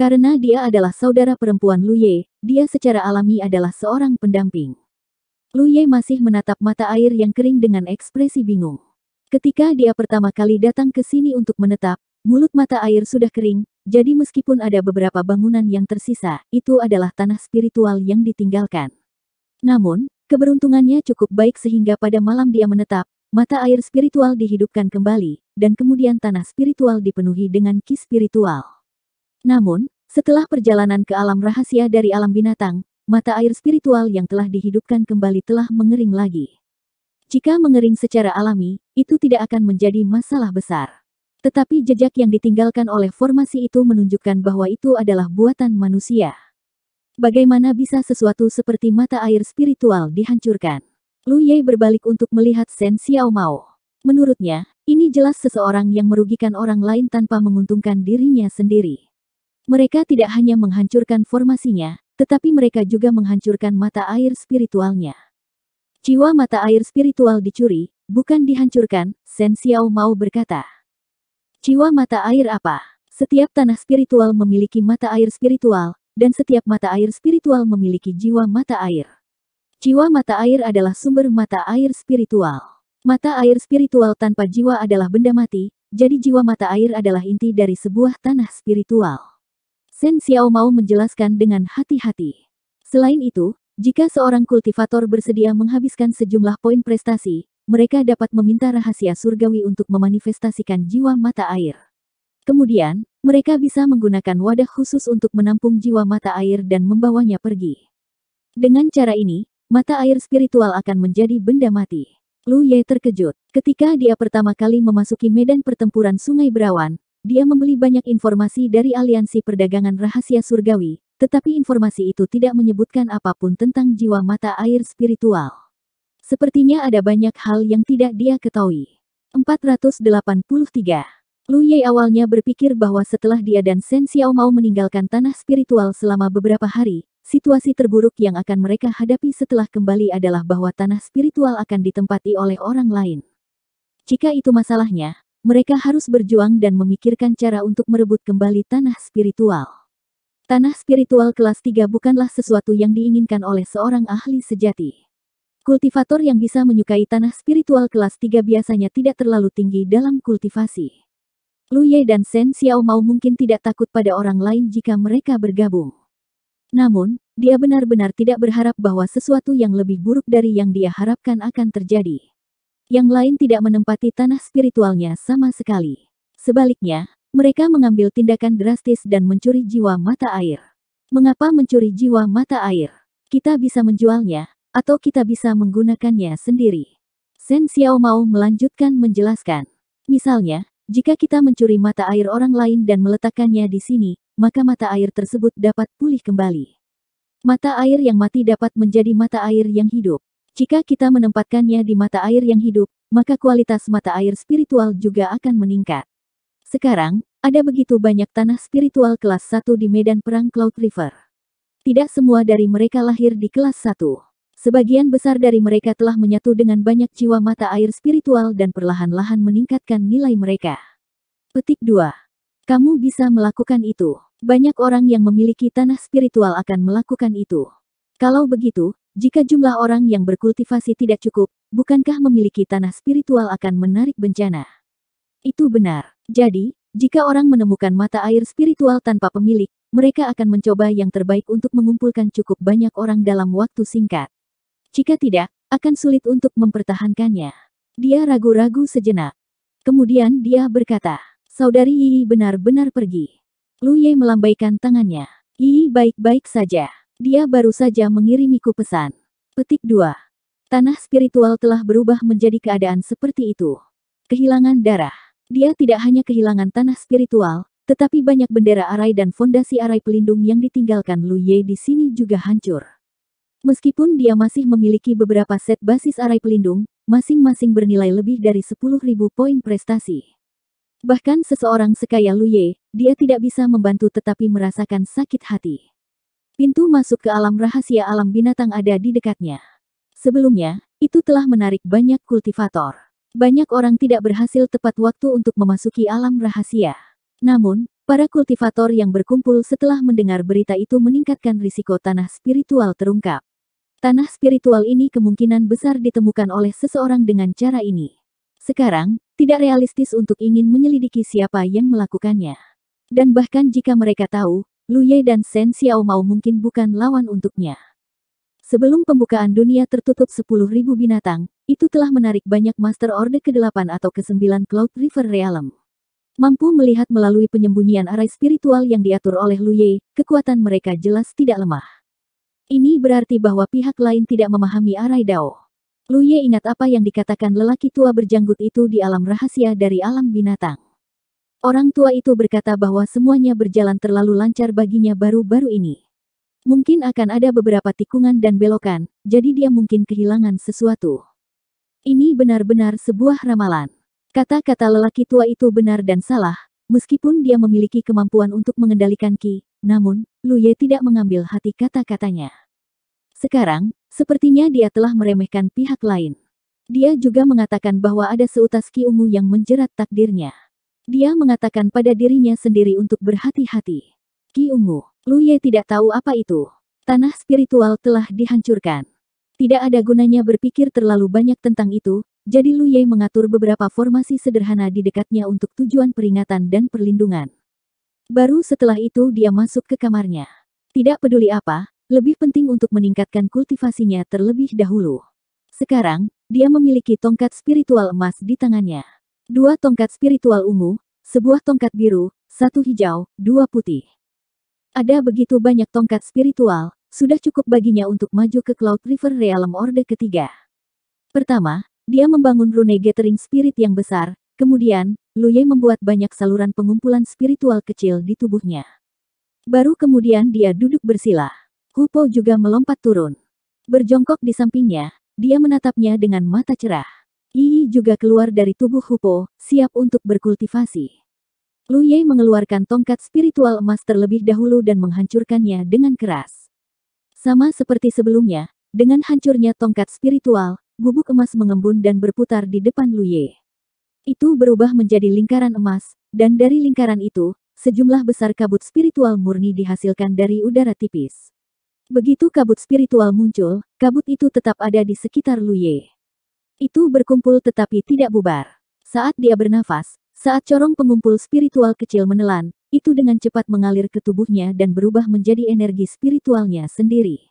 Karena dia adalah saudara perempuan Lu Ye, dia secara alami adalah seorang pendamping. Lu Ye masih menatap mata air yang kering dengan ekspresi bingung. Ketika dia pertama kali datang ke sini untuk menetap, mulut mata air sudah kering, jadi meskipun ada beberapa bangunan yang tersisa, itu adalah tanah spiritual yang ditinggalkan. Namun, Keberuntungannya cukup baik sehingga pada malam dia menetap, mata air spiritual dihidupkan kembali, dan kemudian tanah spiritual dipenuhi dengan ki spiritual. Namun, setelah perjalanan ke alam rahasia dari alam binatang, mata air spiritual yang telah dihidupkan kembali telah mengering lagi. Jika mengering secara alami, itu tidak akan menjadi masalah besar. Tetapi jejak yang ditinggalkan oleh formasi itu menunjukkan bahwa itu adalah buatan manusia. Bagaimana bisa sesuatu seperti mata air spiritual dihancurkan? Lu Ye berbalik untuk melihat Shen Xiao Mao. Menurutnya, ini jelas seseorang yang merugikan orang lain tanpa menguntungkan dirinya sendiri. Mereka tidak hanya menghancurkan formasinya, tetapi mereka juga menghancurkan mata air spiritualnya. Jiwa mata air spiritual dicuri, bukan dihancurkan, Shen Xiao Mao berkata. Jiwa mata air apa? Setiap tanah spiritual memiliki mata air spiritual, dan setiap mata air spiritual memiliki jiwa mata air. Jiwa mata air adalah sumber mata air spiritual. Mata air spiritual tanpa jiwa adalah benda mati, jadi jiwa mata air adalah inti dari sebuah tanah spiritual. Sen Xiao Mao menjelaskan dengan hati-hati. Selain itu, jika seorang kultivator bersedia menghabiskan sejumlah poin prestasi, mereka dapat meminta rahasia surgawi untuk memanifestasikan jiwa mata air. Kemudian, mereka bisa menggunakan wadah khusus untuk menampung jiwa mata air dan membawanya pergi. Dengan cara ini, mata air spiritual akan menjadi benda mati. Lu Ye terkejut. Ketika dia pertama kali memasuki medan pertempuran Sungai Berawan, dia membeli banyak informasi dari Aliansi Perdagangan Rahasia Surgawi, tetapi informasi itu tidak menyebutkan apapun tentang jiwa mata air spiritual. Sepertinya ada banyak hal yang tidak dia ketahui. 483 Lu Ye awalnya berpikir bahwa setelah dia dan Shen Xiao mau meninggalkan tanah spiritual selama beberapa hari, situasi terburuk yang akan mereka hadapi setelah kembali adalah bahwa tanah spiritual akan ditempati oleh orang lain. Jika itu masalahnya, mereka harus berjuang dan memikirkan cara untuk merebut kembali tanah spiritual. Tanah spiritual kelas 3 bukanlah sesuatu yang diinginkan oleh seorang ahli sejati. Kultivator yang bisa menyukai tanah spiritual kelas 3 biasanya tidak terlalu tinggi dalam kultivasi. Lu Ye dan Shen Xiao Mao mungkin tidak takut pada orang lain jika mereka bergabung. Namun, dia benar-benar tidak berharap bahwa sesuatu yang lebih buruk dari yang dia harapkan akan terjadi. Yang lain tidak menempati tanah spiritualnya sama sekali. Sebaliknya, mereka mengambil tindakan drastis dan mencuri jiwa mata air. Mengapa mencuri jiwa mata air? Kita bisa menjualnya, atau kita bisa menggunakannya sendiri. Shen Xiao Mao melanjutkan menjelaskan. Misalnya, jika kita mencuri mata air orang lain dan meletakkannya di sini, maka mata air tersebut dapat pulih kembali. Mata air yang mati dapat menjadi mata air yang hidup. Jika kita menempatkannya di mata air yang hidup, maka kualitas mata air spiritual juga akan meningkat. Sekarang, ada begitu banyak tanah spiritual kelas 1 di medan perang Cloud River. Tidak semua dari mereka lahir di kelas 1. Sebagian besar dari mereka telah menyatu dengan banyak jiwa mata air spiritual dan perlahan-lahan meningkatkan nilai mereka. Petik 2. Kamu bisa melakukan itu. Banyak orang yang memiliki tanah spiritual akan melakukan itu. Kalau begitu, jika jumlah orang yang berkultivasi tidak cukup, bukankah memiliki tanah spiritual akan menarik bencana? Itu benar. Jadi, jika orang menemukan mata air spiritual tanpa pemilik, mereka akan mencoba yang terbaik untuk mengumpulkan cukup banyak orang dalam waktu singkat. Jika tidak, akan sulit untuk mempertahankannya. Dia ragu-ragu sejenak. Kemudian dia berkata, Saudari Yi benar-benar pergi. Lu Ye melambaikan tangannya. Yi baik-baik saja. Dia baru saja mengirimiku pesan. Petik 2. Tanah spiritual telah berubah menjadi keadaan seperti itu. Kehilangan darah. Dia tidak hanya kehilangan tanah spiritual, tetapi banyak bendera arai dan fondasi arai pelindung yang ditinggalkan Lu Ye di sini juga hancur. Meskipun dia masih memiliki beberapa set basis arai pelindung, masing-masing bernilai lebih dari 10.000 poin prestasi. Bahkan seseorang sekaya Luye, dia tidak bisa membantu tetapi merasakan sakit hati. Pintu masuk ke alam rahasia alam binatang ada di dekatnya. Sebelumnya, itu telah menarik banyak kultivator. Banyak orang tidak berhasil tepat waktu untuk memasuki alam rahasia. Namun, para kultivator yang berkumpul setelah mendengar berita itu meningkatkan risiko tanah spiritual terungkap. Tanah spiritual ini kemungkinan besar ditemukan oleh seseorang dengan cara ini. Sekarang, tidak realistis untuk ingin menyelidiki siapa yang melakukannya. Dan bahkan jika mereka tahu, Lu Ye dan Shen Xiao Mao mungkin bukan lawan untuknya. Sebelum pembukaan dunia tertutup 10.000 binatang, itu telah menarik banyak Master Order ke-8 atau ke-9 Cloud River Realm. Mampu melihat melalui penyembunyian arai spiritual yang diatur oleh Lu Ye, kekuatan mereka jelas tidak lemah. Ini berarti bahwa pihak lain tidak memahami arai Dao. Lu Ye ingat apa yang dikatakan lelaki tua berjanggut itu di alam rahasia dari alam binatang. Orang tua itu berkata bahwa semuanya berjalan terlalu lancar baginya baru-baru ini. Mungkin akan ada beberapa tikungan dan belokan, jadi dia mungkin kehilangan sesuatu. Ini benar-benar sebuah ramalan. Kata-kata lelaki tua itu benar dan salah, meskipun dia memiliki kemampuan untuk mengendalikan Ki, namun, Lu Ye tidak mengambil hati kata-katanya. Sekarang, sepertinya dia telah meremehkan pihak lain. Dia juga mengatakan bahwa ada seutas Ki Ungu yang menjerat takdirnya. Dia mengatakan pada dirinya sendiri untuk berhati-hati. Ki Ungu, Ye tidak tahu apa itu. Tanah spiritual telah dihancurkan. Tidak ada gunanya berpikir terlalu banyak tentang itu, jadi Lu Ye mengatur beberapa formasi sederhana di dekatnya untuk tujuan peringatan dan perlindungan. Baru setelah itu dia masuk ke kamarnya. Tidak peduli apa, lebih penting untuk meningkatkan kultivasinya terlebih dahulu. Sekarang, dia memiliki tongkat spiritual emas di tangannya. Dua tongkat spiritual ungu, sebuah tongkat biru, satu hijau, dua putih. Ada begitu banyak tongkat spiritual, sudah cukup baginya untuk maju ke Cloud River Realm Orde ketiga. Pertama, dia membangun rune gathering spirit yang besar, Kemudian, Lu Ye membuat banyak saluran pengumpulan spiritual kecil di tubuhnya. Baru kemudian dia duduk bersila. Hu Po juga melompat turun. Berjongkok di sampingnya, dia menatapnya dengan mata cerah. Yi juga keluar dari tubuh Hu Po, siap untuk berkultivasi. Ye mengeluarkan tongkat spiritual emas terlebih dahulu dan menghancurkannya dengan keras. Sama seperti sebelumnya, dengan hancurnya tongkat spiritual, bubuk emas mengembun dan berputar di depan Lu Ye itu berubah menjadi lingkaran emas, dan dari lingkaran itu, sejumlah besar kabut spiritual murni dihasilkan dari udara tipis. Begitu kabut spiritual muncul, kabut itu tetap ada di sekitar Luye. Itu berkumpul tetapi tidak bubar. Saat dia bernafas, saat corong pengumpul spiritual kecil menelan, itu dengan cepat mengalir ke tubuhnya dan berubah menjadi energi spiritualnya sendiri.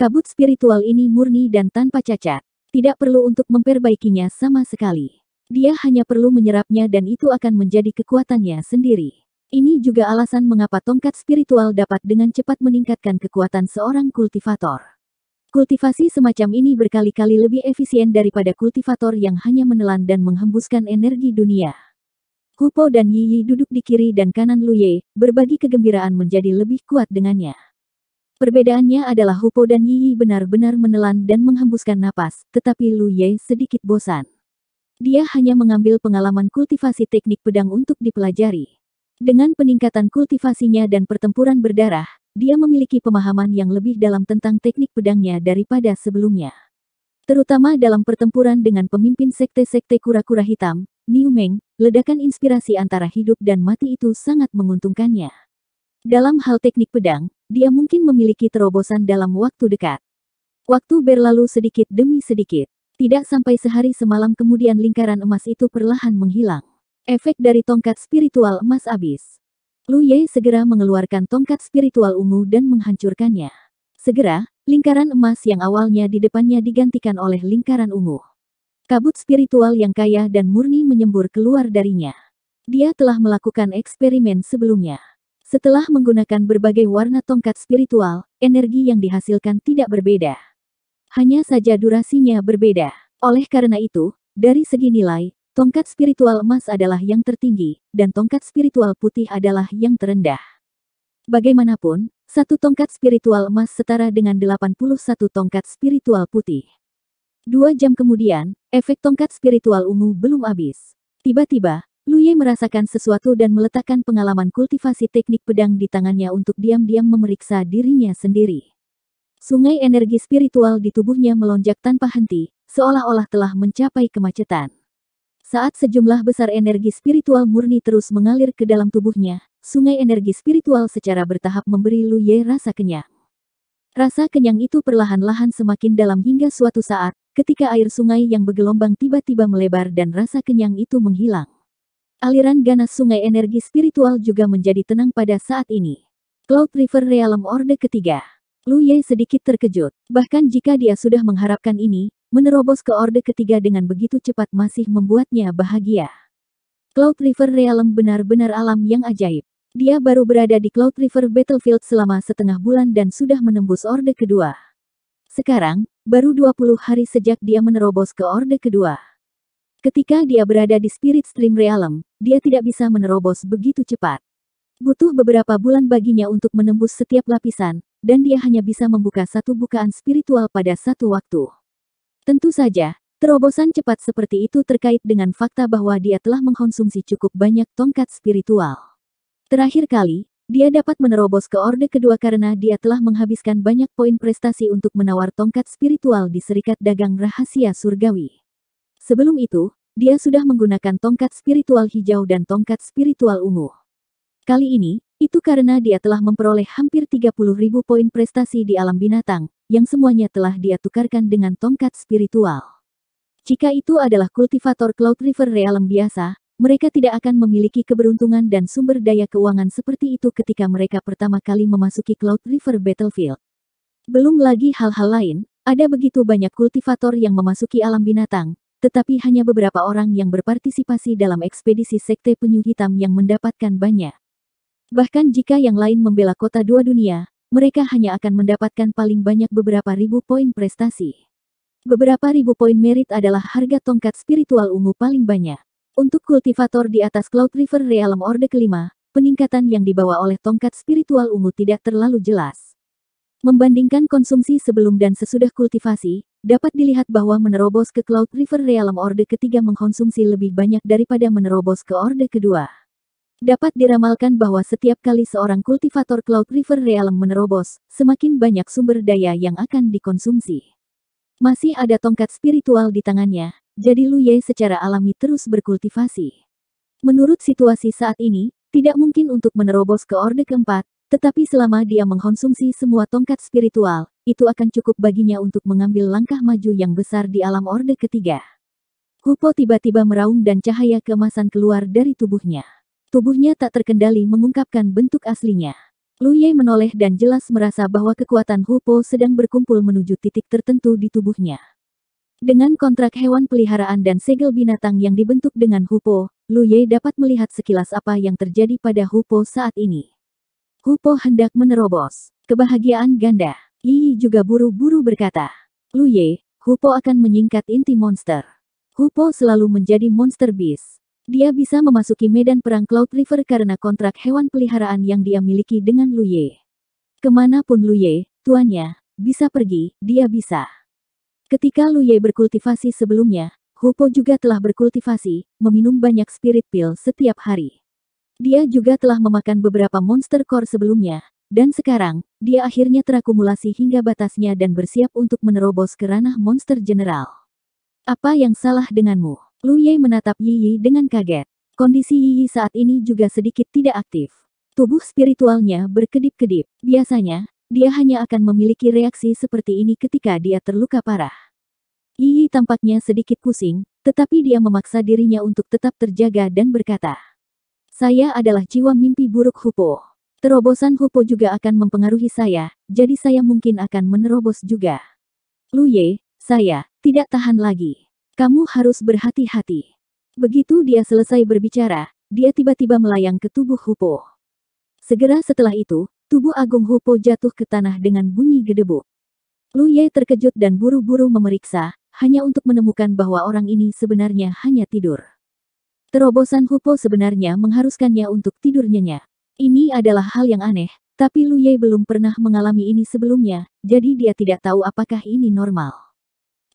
Kabut spiritual ini murni dan tanpa cacat. Tidak perlu untuk memperbaikinya sama sekali. Dia hanya perlu menyerapnya dan itu akan menjadi kekuatannya sendiri. Ini juga alasan mengapa tongkat spiritual dapat dengan cepat meningkatkan kekuatan seorang kultivator. Kultivasi semacam ini berkali-kali lebih efisien daripada kultivator yang hanya menelan dan menghembuskan energi dunia. Hupo dan Yiyi duduk di kiri dan kanan Luye, berbagi kegembiraan menjadi lebih kuat dengannya. Perbedaannya adalah Hupo dan Yiyi benar-benar menelan dan menghembuskan napas, tetapi Luye sedikit bosan. Dia hanya mengambil pengalaman kultivasi teknik pedang untuk dipelajari. Dengan peningkatan kultivasinya dan pertempuran berdarah, dia memiliki pemahaman yang lebih dalam tentang teknik pedangnya daripada sebelumnya. Terutama dalam pertempuran dengan pemimpin sekte-sekte kura-kura hitam, Niu Meng, ledakan inspirasi antara hidup dan mati itu sangat menguntungkannya. Dalam hal teknik pedang, dia mungkin memiliki terobosan dalam waktu dekat. Waktu berlalu sedikit demi sedikit. Tidak sampai sehari semalam kemudian lingkaran emas itu perlahan menghilang. Efek dari tongkat spiritual emas habis. Lu Ye segera mengeluarkan tongkat spiritual ungu dan menghancurkannya. Segera, lingkaran emas yang awalnya di depannya digantikan oleh lingkaran ungu. Kabut spiritual yang kaya dan murni menyembur keluar darinya. Dia telah melakukan eksperimen sebelumnya. Setelah menggunakan berbagai warna tongkat spiritual, energi yang dihasilkan tidak berbeda. Hanya saja durasinya berbeda. Oleh karena itu, dari segi nilai, tongkat spiritual emas adalah yang tertinggi, dan tongkat spiritual putih adalah yang terendah. Bagaimanapun, satu tongkat spiritual emas setara dengan 81 tongkat spiritual putih. Dua jam kemudian, efek tongkat spiritual ungu belum habis. Tiba-tiba, Luye merasakan sesuatu dan meletakkan pengalaman kultivasi teknik pedang di tangannya untuk diam-diam memeriksa dirinya sendiri. Sungai energi spiritual di tubuhnya melonjak tanpa henti, seolah-olah telah mencapai kemacetan. Saat sejumlah besar energi spiritual murni terus mengalir ke dalam tubuhnya, sungai energi spiritual secara bertahap memberi Lu Ye rasa kenyang. Rasa kenyang itu perlahan-lahan semakin dalam hingga suatu saat, ketika air sungai yang bergelombang tiba-tiba melebar dan rasa kenyang itu menghilang. Aliran ganas sungai energi spiritual juga menjadi tenang pada saat ini. Cloud River Realm Orde ketiga. Lu Ye sedikit terkejut. Bahkan jika dia sudah mengharapkan ini, menerobos ke orde ketiga dengan begitu cepat masih membuatnya bahagia. Cloud River Realm benar-benar alam yang ajaib. Dia baru berada di Cloud River Battlefield selama setengah bulan dan sudah menembus orde kedua. Sekarang, baru 20 hari sejak dia menerobos ke orde kedua. Ketika dia berada di Spirit Stream Realm, dia tidak bisa menerobos begitu cepat. Butuh beberapa bulan baginya untuk menembus setiap lapisan, dan dia hanya bisa membuka satu bukaan spiritual pada satu waktu. Tentu saja, terobosan cepat seperti itu terkait dengan fakta bahwa dia telah mengkonsumsi cukup banyak tongkat spiritual. Terakhir kali, dia dapat menerobos ke orde kedua karena dia telah menghabiskan banyak poin prestasi untuk menawar tongkat spiritual di Serikat Dagang Rahasia Surgawi. Sebelum itu, dia sudah menggunakan tongkat spiritual hijau dan tongkat spiritual ungu. Kali ini, itu karena dia telah memperoleh hampir 30 ribu poin prestasi di alam binatang, yang semuanya telah dia tukarkan dengan tongkat spiritual. Jika itu adalah kultivator Cloud River Realm biasa, mereka tidak akan memiliki keberuntungan dan sumber daya keuangan seperti itu ketika mereka pertama kali memasuki Cloud River Battlefield. Belum lagi hal-hal lain, ada begitu banyak kultivator yang memasuki alam binatang, tetapi hanya beberapa orang yang berpartisipasi dalam ekspedisi Sekte Penyu Hitam yang mendapatkan banyak Bahkan jika yang lain membela kota dua dunia, mereka hanya akan mendapatkan paling banyak beberapa ribu poin prestasi. Beberapa ribu poin merit adalah harga tongkat spiritual ungu paling banyak. Untuk kultivator di atas Cloud River Realm Orde kelima, peningkatan yang dibawa oleh tongkat spiritual ungu tidak terlalu jelas. Membandingkan konsumsi sebelum dan sesudah kultivasi, dapat dilihat bahwa menerobos ke Cloud River Realm Orde ketiga mengkonsumsi lebih banyak daripada menerobos ke Orde kedua. Dapat diramalkan bahwa setiap kali seorang kultivator Cloud River Realm menerobos, semakin banyak sumber daya yang akan dikonsumsi. Masih ada tongkat spiritual di tangannya, jadi Lu Ye secara alami terus berkultivasi. Menurut situasi saat ini, tidak mungkin untuk menerobos ke Orde keempat, tetapi selama dia mengkonsumsi semua tongkat spiritual, itu akan cukup baginya untuk mengambil langkah maju yang besar di alam Orde ketiga. Kupo tiba-tiba meraung dan cahaya kemasan keluar dari tubuhnya. Tubuhnya tak terkendali mengungkapkan bentuk aslinya. Lu Ye menoleh dan jelas merasa bahwa kekuatan Hu Po sedang berkumpul menuju titik tertentu di tubuhnya. Dengan kontrak hewan peliharaan dan segel binatang yang dibentuk dengan Hupo, Lu Ye dapat melihat sekilas apa yang terjadi pada Hu Po saat ini. Hu Po hendak menerobos. Kebahagiaan ganda. Yi juga buru-buru berkata. Lu Ye, Po akan menyingkat inti monster. Hu Po selalu menjadi monster beast. Dia bisa memasuki medan perang Cloud River karena kontrak hewan peliharaan yang dia miliki dengan Lu Ye. Kemanapun Ye, tuannya, bisa pergi, dia bisa. Ketika Lu Ye berkultivasi sebelumnya, Hu Po juga telah berkultivasi, meminum banyak spirit pill setiap hari. Dia juga telah memakan beberapa monster core sebelumnya, dan sekarang, dia akhirnya terakumulasi hingga batasnya dan bersiap untuk menerobos ke ranah monster general. Apa yang salah denganmu? Lu Ye menatap Yi Yi dengan kaget. Kondisi Yi Yi saat ini juga sedikit tidak aktif. Tubuh spiritualnya berkedip-kedip. Biasanya, dia hanya akan memiliki reaksi seperti ini ketika dia terluka parah. Yi Yi tampaknya sedikit pusing, tetapi dia memaksa dirinya untuk tetap terjaga dan berkata, Saya adalah jiwa mimpi buruk Hupo. Terobosan Hupo juga akan mempengaruhi saya, jadi saya mungkin akan menerobos juga. Lu Ye, saya, tidak tahan lagi. Kamu harus berhati-hati. Begitu dia selesai berbicara, dia tiba-tiba melayang ke tubuh Hupo. Segera setelah itu, tubuh Agung Hupo jatuh ke tanah dengan bunyi gedebu. Lu Ye terkejut dan buru-buru memeriksa, hanya untuk menemukan bahwa orang ini sebenarnya hanya tidur. Terobosan Hupo sebenarnya mengharuskannya untuk tidur nyenyak. Ini adalah hal yang aneh, tapi Lu Ye belum pernah mengalami ini sebelumnya, jadi dia tidak tahu apakah ini normal.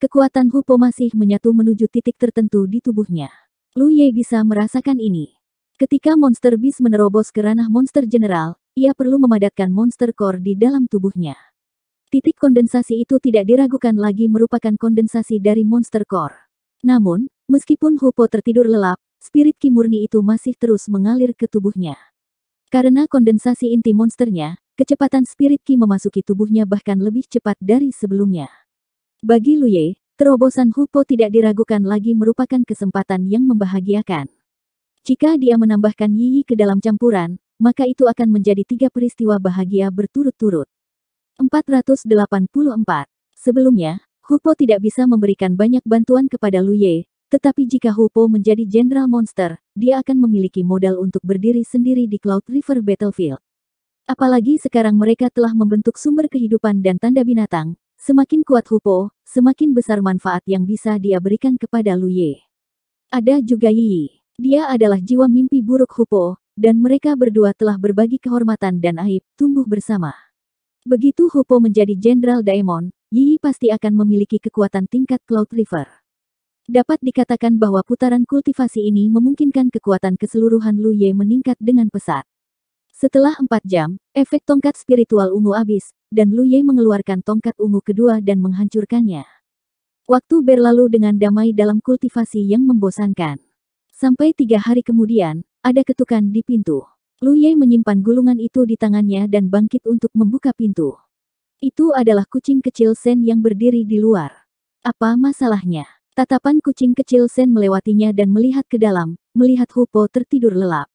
Kekuatan Hupo masih menyatu menuju titik tertentu di tubuhnya. Lu Ye bisa merasakan ini. Ketika monster bis menerobos ke ranah monster general, ia perlu memadatkan monster core di dalam tubuhnya. Titik kondensasi itu tidak diragukan lagi merupakan kondensasi dari monster core. Namun, meskipun Hupo tertidur lelap, spirit kimurni itu masih terus mengalir ke tubuhnya. Karena kondensasi inti monsternya, kecepatan spirit ki memasuki tubuhnya bahkan lebih cepat dari sebelumnya. Bagi Luye, terobosan Hupo tidak diragukan lagi merupakan kesempatan yang membahagiakan. Jika dia menambahkan Yiyi ke dalam campuran, maka itu akan menjadi tiga peristiwa bahagia berturut-turut. 484. Sebelumnya, Hupo tidak bisa memberikan banyak bantuan kepada Luye, tetapi jika Hupo menjadi Jenderal Monster, dia akan memiliki modal untuk berdiri sendiri di Cloud River Battlefield. Apalagi sekarang mereka telah membentuk sumber kehidupan dan tanda binatang, Semakin kuat Hupo, semakin besar manfaat yang bisa dia berikan kepada Lu Ye. Ada juga Yi. Dia adalah jiwa mimpi buruk Hupo, dan mereka berdua telah berbagi kehormatan dan aib tumbuh bersama. Begitu Hupo menjadi Jenderal Daemon, Yi pasti akan memiliki kekuatan tingkat Cloud River. Dapat dikatakan bahwa putaran kultivasi ini memungkinkan kekuatan keseluruhan Lu Ye meningkat dengan pesat. Setelah empat jam, efek tongkat spiritual ungu habis, dan Lu Ye mengeluarkan tongkat ungu kedua dan menghancurkannya. Waktu berlalu dengan damai dalam kultivasi yang membosankan. Sampai tiga hari kemudian, ada ketukan di pintu. Lu Ye menyimpan gulungan itu di tangannya dan bangkit untuk membuka pintu. Itu adalah kucing kecil Sen yang berdiri di luar. Apa masalahnya? Tatapan kucing kecil Sen melewatinya dan melihat ke dalam, melihat Hupo tertidur lelap.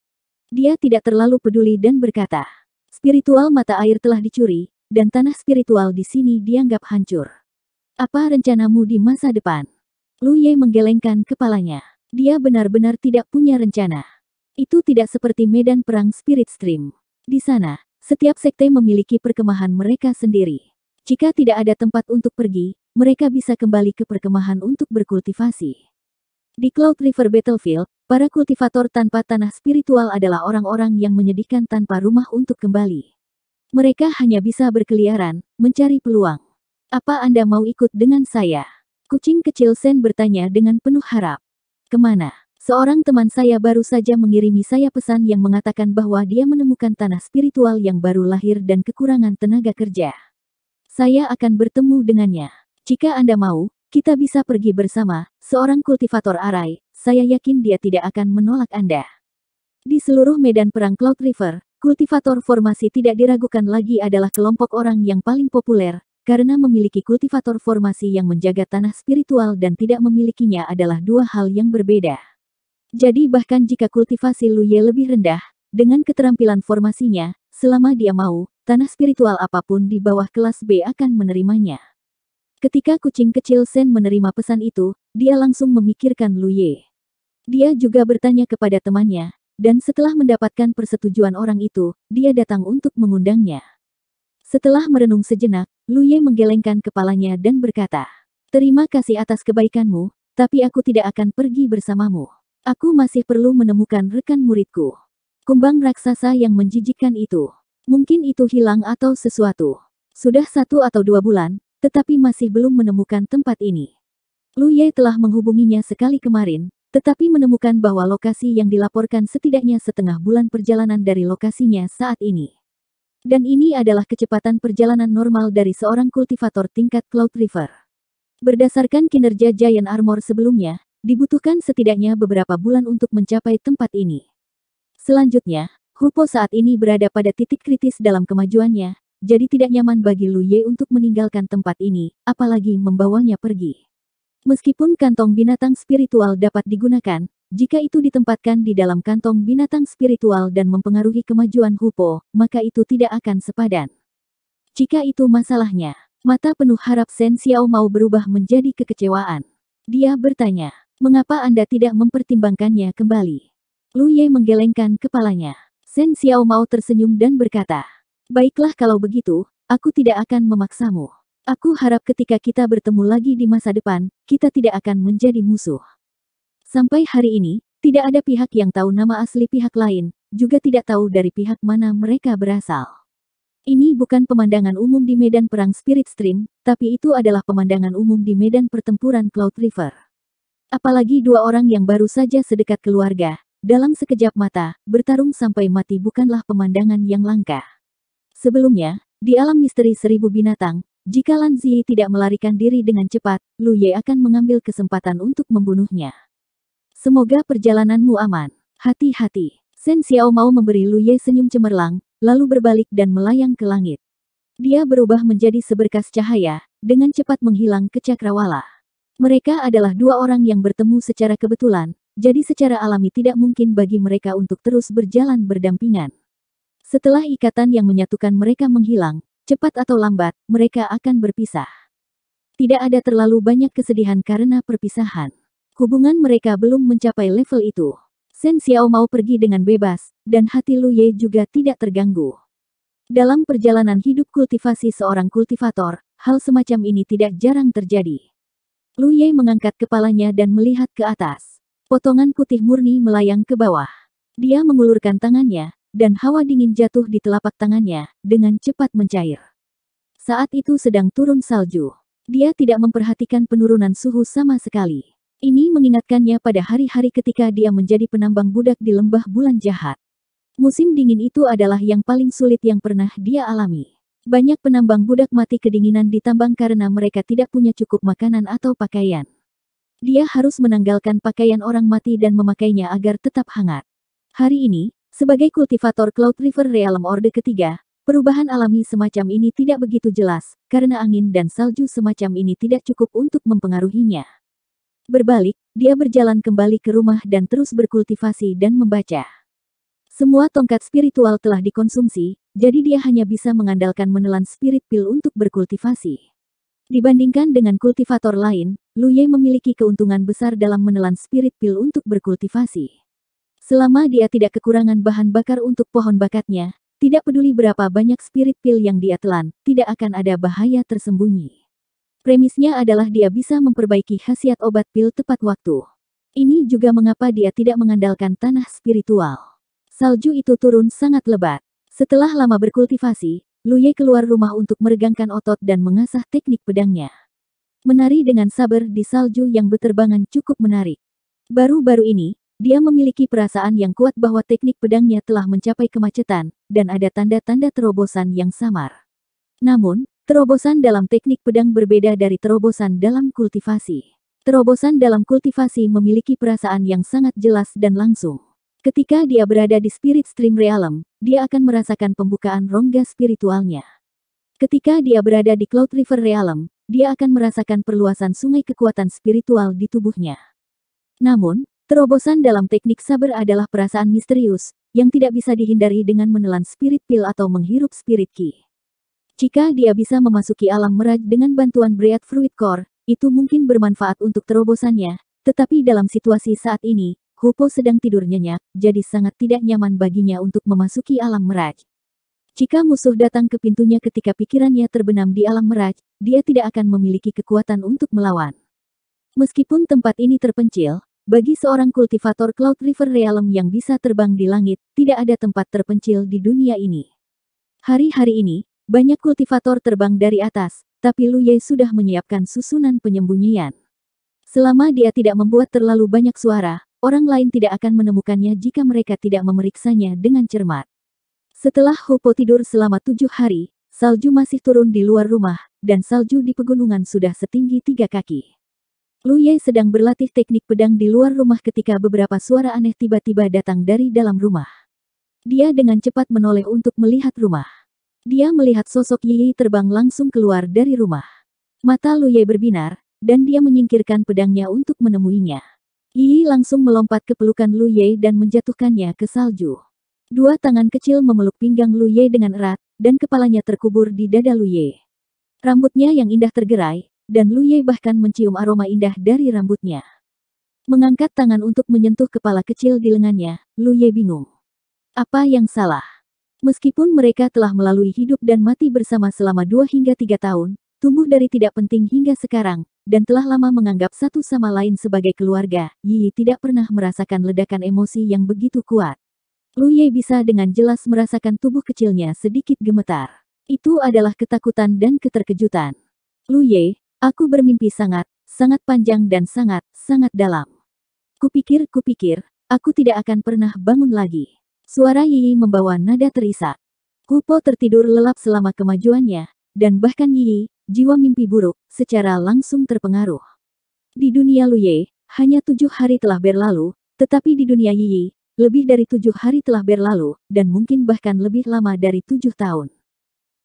Dia tidak terlalu peduli dan berkata, Spiritual mata air telah dicuri, dan tanah spiritual di sini dianggap hancur. Apa rencanamu di masa depan? Lu Ye menggelengkan kepalanya. Dia benar-benar tidak punya rencana. Itu tidak seperti medan perang Spirit Stream. Di sana, setiap sekte memiliki perkemahan mereka sendiri. Jika tidak ada tempat untuk pergi, mereka bisa kembali ke perkemahan untuk berkultivasi. Di Cloud River Battlefield, para kultivator tanpa tanah spiritual adalah orang-orang yang menyedihkan tanpa rumah untuk kembali. Mereka hanya bisa berkeliaran, mencari peluang. Apa Anda mau ikut dengan saya? Kucing kecil Sen bertanya dengan penuh harap. Kemana? Seorang teman saya baru saja mengirimi saya pesan yang mengatakan bahwa dia menemukan tanah spiritual yang baru lahir dan kekurangan tenaga kerja. Saya akan bertemu dengannya. Jika Anda mau, kita bisa pergi bersama, seorang kultivator arai, saya yakin dia tidak akan menolak Anda. Di seluruh medan perang Cloud River, Kultivator formasi tidak diragukan lagi adalah kelompok orang yang paling populer, karena memiliki kultivator formasi yang menjaga tanah spiritual dan tidak memilikinya adalah dua hal yang berbeda. Jadi bahkan jika kultivasi Luye lebih rendah, dengan keterampilan formasinya, selama dia mau, tanah spiritual apapun di bawah kelas B akan menerimanya. Ketika kucing kecil Sen menerima pesan itu, dia langsung memikirkan Luye. Dia juga bertanya kepada temannya, dan setelah mendapatkan persetujuan orang itu, dia datang untuk mengundangnya. Setelah merenung sejenak, Lu Ye menggelengkan kepalanya dan berkata, Terima kasih atas kebaikanmu, tapi aku tidak akan pergi bersamamu. Aku masih perlu menemukan rekan muridku. Kumbang raksasa yang menjijikkan itu. Mungkin itu hilang atau sesuatu. Sudah satu atau dua bulan, tetapi masih belum menemukan tempat ini. Lu Ye telah menghubunginya sekali kemarin, tetapi menemukan bahwa lokasi yang dilaporkan setidaknya setengah bulan perjalanan dari lokasinya saat ini. Dan ini adalah kecepatan perjalanan normal dari seorang kultivator tingkat Cloud River. Berdasarkan kinerja Giant Armor sebelumnya, dibutuhkan setidaknya beberapa bulan untuk mencapai tempat ini. Selanjutnya, Hupo saat ini berada pada titik kritis dalam kemajuannya, jadi tidak nyaman bagi Lu Ye untuk meninggalkan tempat ini, apalagi membawanya pergi. Meskipun kantong binatang spiritual dapat digunakan, jika itu ditempatkan di dalam kantong binatang spiritual dan mempengaruhi kemajuan Hupo, maka itu tidak akan sepadan. Jika itu masalahnya, mata penuh harap Sen Xiao mau berubah menjadi kekecewaan. Dia bertanya, mengapa Anda tidak mempertimbangkannya kembali? Lu Ye menggelengkan kepalanya. Sen Xiao Mao tersenyum dan berkata, Baiklah kalau begitu, aku tidak akan memaksamu. Aku harap ketika kita bertemu lagi di masa depan, kita tidak akan menjadi musuh. Sampai hari ini, tidak ada pihak yang tahu nama asli pihak lain, juga tidak tahu dari pihak mana mereka berasal. Ini bukan pemandangan umum di medan perang Spirit Stream, tapi itu adalah pemandangan umum di medan pertempuran Cloud River. Apalagi dua orang yang baru saja sedekat keluarga, dalam sekejap mata, bertarung sampai mati bukanlah pemandangan yang langka. Sebelumnya, di alam misteri seribu binatang, jika Lan Ziyi tidak melarikan diri dengan cepat, Lu Ye akan mengambil kesempatan untuk membunuhnya. Semoga perjalananmu aman. Hati-hati. Sen Xiao mau memberi Lu Ye senyum cemerlang, lalu berbalik dan melayang ke langit. Dia berubah menjadi seberkas cahaya, dengan cepat menghilang ke cakrawala. Mereka adalah dua orang yang bertemu secara kebetulan, jadi secara alami tidak mungkin bagi mereka untuk terus berjalan berdampingan. Setelah ikatan yang menyatukan mereka menghilang, Cepat atau lambat, mereka akan berpisah. Tidak ada terlalu banyak kesedihan karena perpisahan. Hubungan mereka belum mencapai level itu. Sen Xiao mau pergi dengan bebas, dan hati Lu Ye juga tidak terganggu. Dalam perjalanan hidup kultivasi seorang kultivator, hal semacam ini tidak jarang terjadi. Lu Ye mengangkat kepalanya dan melihat ke atas. Potongan putih murni melayang ke bawah. Dia mengulurkan tangannya, dan hawa dingin jatuh di telapak tangannya, dengan cepat mencair. Saat itu sedang turun salju. Dia tidak memperhatikan penurunan suhu sama sekali. Ini mengingatkannya pada hari-hari ketika dia menjadi penambang budak di lembah bulan jahat. Musim dingin itu adalah yang paling sulit yang pernah dia alami. Banyak penambang budak mati kedinginan di tambang karena mereka tidak punya cukup makanan atau pakaian dia harus menanggalkan pakaian orang mati dan memakainya agar tetap hangat. Hari ini, sebagai kultivator Cloud River Realm Orde ketiga, perubahan alami semacam ini tidak begitu jelas, karena angin dan salju semacam ini tidak cukup untuk mempengaruhinya. Berbalik, dia berjalan kembali ke rumah dan terus berkultivasi dan membaca. Semua tongkat spiritual telah dikonsumsi, jadi dia hanya bisa mengandalkan menelan spirit pil untuk berkultivasi. Dibandingkan dengan kultivator lain, Lu Ye memiliki keuntungan besar dalam menelan spirit pil untuk berkultivasi. Selama dia tidak kekurangan bahan bakar untuk pohon bakatnya, tidak peduli berapa banyak spirit pil yang dia telan, tidak akan ada bahaya tersembunyi. Premisnya adalah dia bisa memperbaiki khasiat obat pil tepat waktu. Ini juga mengapa dia tidak mengandalkan tanah spiritual. Salju itu turun sangat lebat. Setelah lama berkultivasi, Luye keluar rumah untuk meregangkan otot dan mengasah teknik pedangnya. Menari dengan sabar di salju yang berterbangan cukup menarik. Baru-baru ini, dia memiliki perasaan yang kuat bahwa teknik pedangnya telah mencapai kemacetan, dan ada tanda-tanda terobosan yang samar. Namun, terobosan dalam teknik pedang berbeda dari terobosan dalam kultivasi. Terobosan dalam kultivasi memiliki perasaan yang sangat jelas dan langsung. Ketika dia berada di spirit stream realm, dia akan merasakan pembukaan rongga spiritualnya. Ketika dia berada di cloud river realm, dia akan merasakan perluasan sungai kekuatan spiritual di tubuhnya. Namun, Terobosan dalam teknik saber adalah perasaan misterius, yang tidak bisa dihindari dengan menelan spirit pill atau menghirup spirit ki. Jika dia bisa memasuki alam meraj dengan bantuan breath Fruit Core, itu mungkin bermanfaat untuk terobosannya, tetapi dalam situasi saat ini, Hupo sedang tidur nyenyak, jadi sangat tidak nyaman baginya untuk memasuki alam meraj. Jika musuh datang ke pintunya ketika pikirannya terbenam di alam meraj, dia tidak akan memiliki kekuatan untuk melawan. Meskipun tempat ini terpencil, bagi seorang kultivator Cloud River Realm yang bisa terbang di langit, tidak ada tempat terpencil di dunia ini. Hari-hari ini, banyak kultivator terbang dari atas, tapi Lu Ye sudah menyiapkan susunan penyembunyian. Selama dia tidak membuat terlalu banyak suara, orang lain tidak akan menemukannya jika mereka tidak memeriksanya dengan cermat. Setelah Hupo tidur selama tujuh hari, salju masih turun di luar rumah, dan salju di pegunungan sudah setinggi tiga kaki. Lu Ye sedang berlatih teknik pedang di luar rumah ketika beberapa suara aneh tiba-tiba datang dari dalam rumah. Dia dengan cepat menoleh untuk melihat rumah. Dia melihat sosok Yi terbang langsung keluar dari rumah. Mata Lu Ye berbinar, dan dia menyingkirkan pedangnya untuk menemuinya. Yi langsung melompat ke pelukan Lu Ye dan menjatuhkannya ke salju. Dua tangan kecil memeluk pinggang Lu Ye dengan erat, dan kepalanya terkubur di dada Lu Ye. Rambutnya yang indah tergerai, dan Lu Ye bahkan mencium aroma indah dari rambutnya. Mengangkat tangan untuk menyentuh kepala kecil di lengannya, Lu Ye bingung. Apa yang salah? Meskipun mereka telah melalui hidup dan mati bersama selama dua hingga tiga tahun, tumbuh dari tidak penting hingga sekarang, dan telah lama menganggap satu sama lain sebagai keluarga, Yi tidak pernah merasakan ledakan emosi yang begitu kuat. Lu Ye bisa dengan jelas merasakan tubuh kecilnya sedikit gemetar. Itu adalah ketakutan dan keterkejutan. Lu Ye. Aku bermimpi sangat, sangat panjang dan sangat, sangat dalam. Kupikir, kupikir, aku tidak akan pernah bangun lagi. Suara Yi membawa nada terisak. Kupo tertidur lelap selama kemajuannya, dan bahkan Yi, jiwa mimpi buruk, secara langsung terpengaruh. Di dunia Luye, hanya tujuh hari telah berlalu, tetapi di dunia Yi, lebih dari tujuh hari telah berlalu, dan mungkin bahkan lebih lama dari tujuh tahun.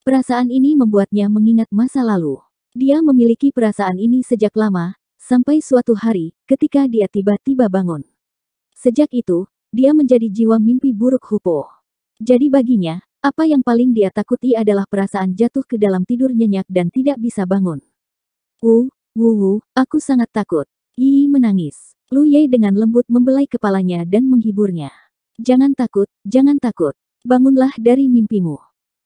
Perasaan ini membuatnya mengingat masa lalu. Dia memiliki perasaan ini sejak lama, sampai suatu hari, ketika dia tiba-tiba bangun. Sejak itu, dia menjadi jiwa mimpi buruk Hupo. Jadi baginya, apa yang paling dia takuti adalah perasaan jatuh ke dalam tidur nyenyak dan tidak bisa bangun. Wu, wu, wu, aku sangat takut. Yi menangis. Lu Ye dengan lembut membelai kepalanya dan menghiburnya. Jangan takut, jangan takut. Bangunlah dari mimpimu.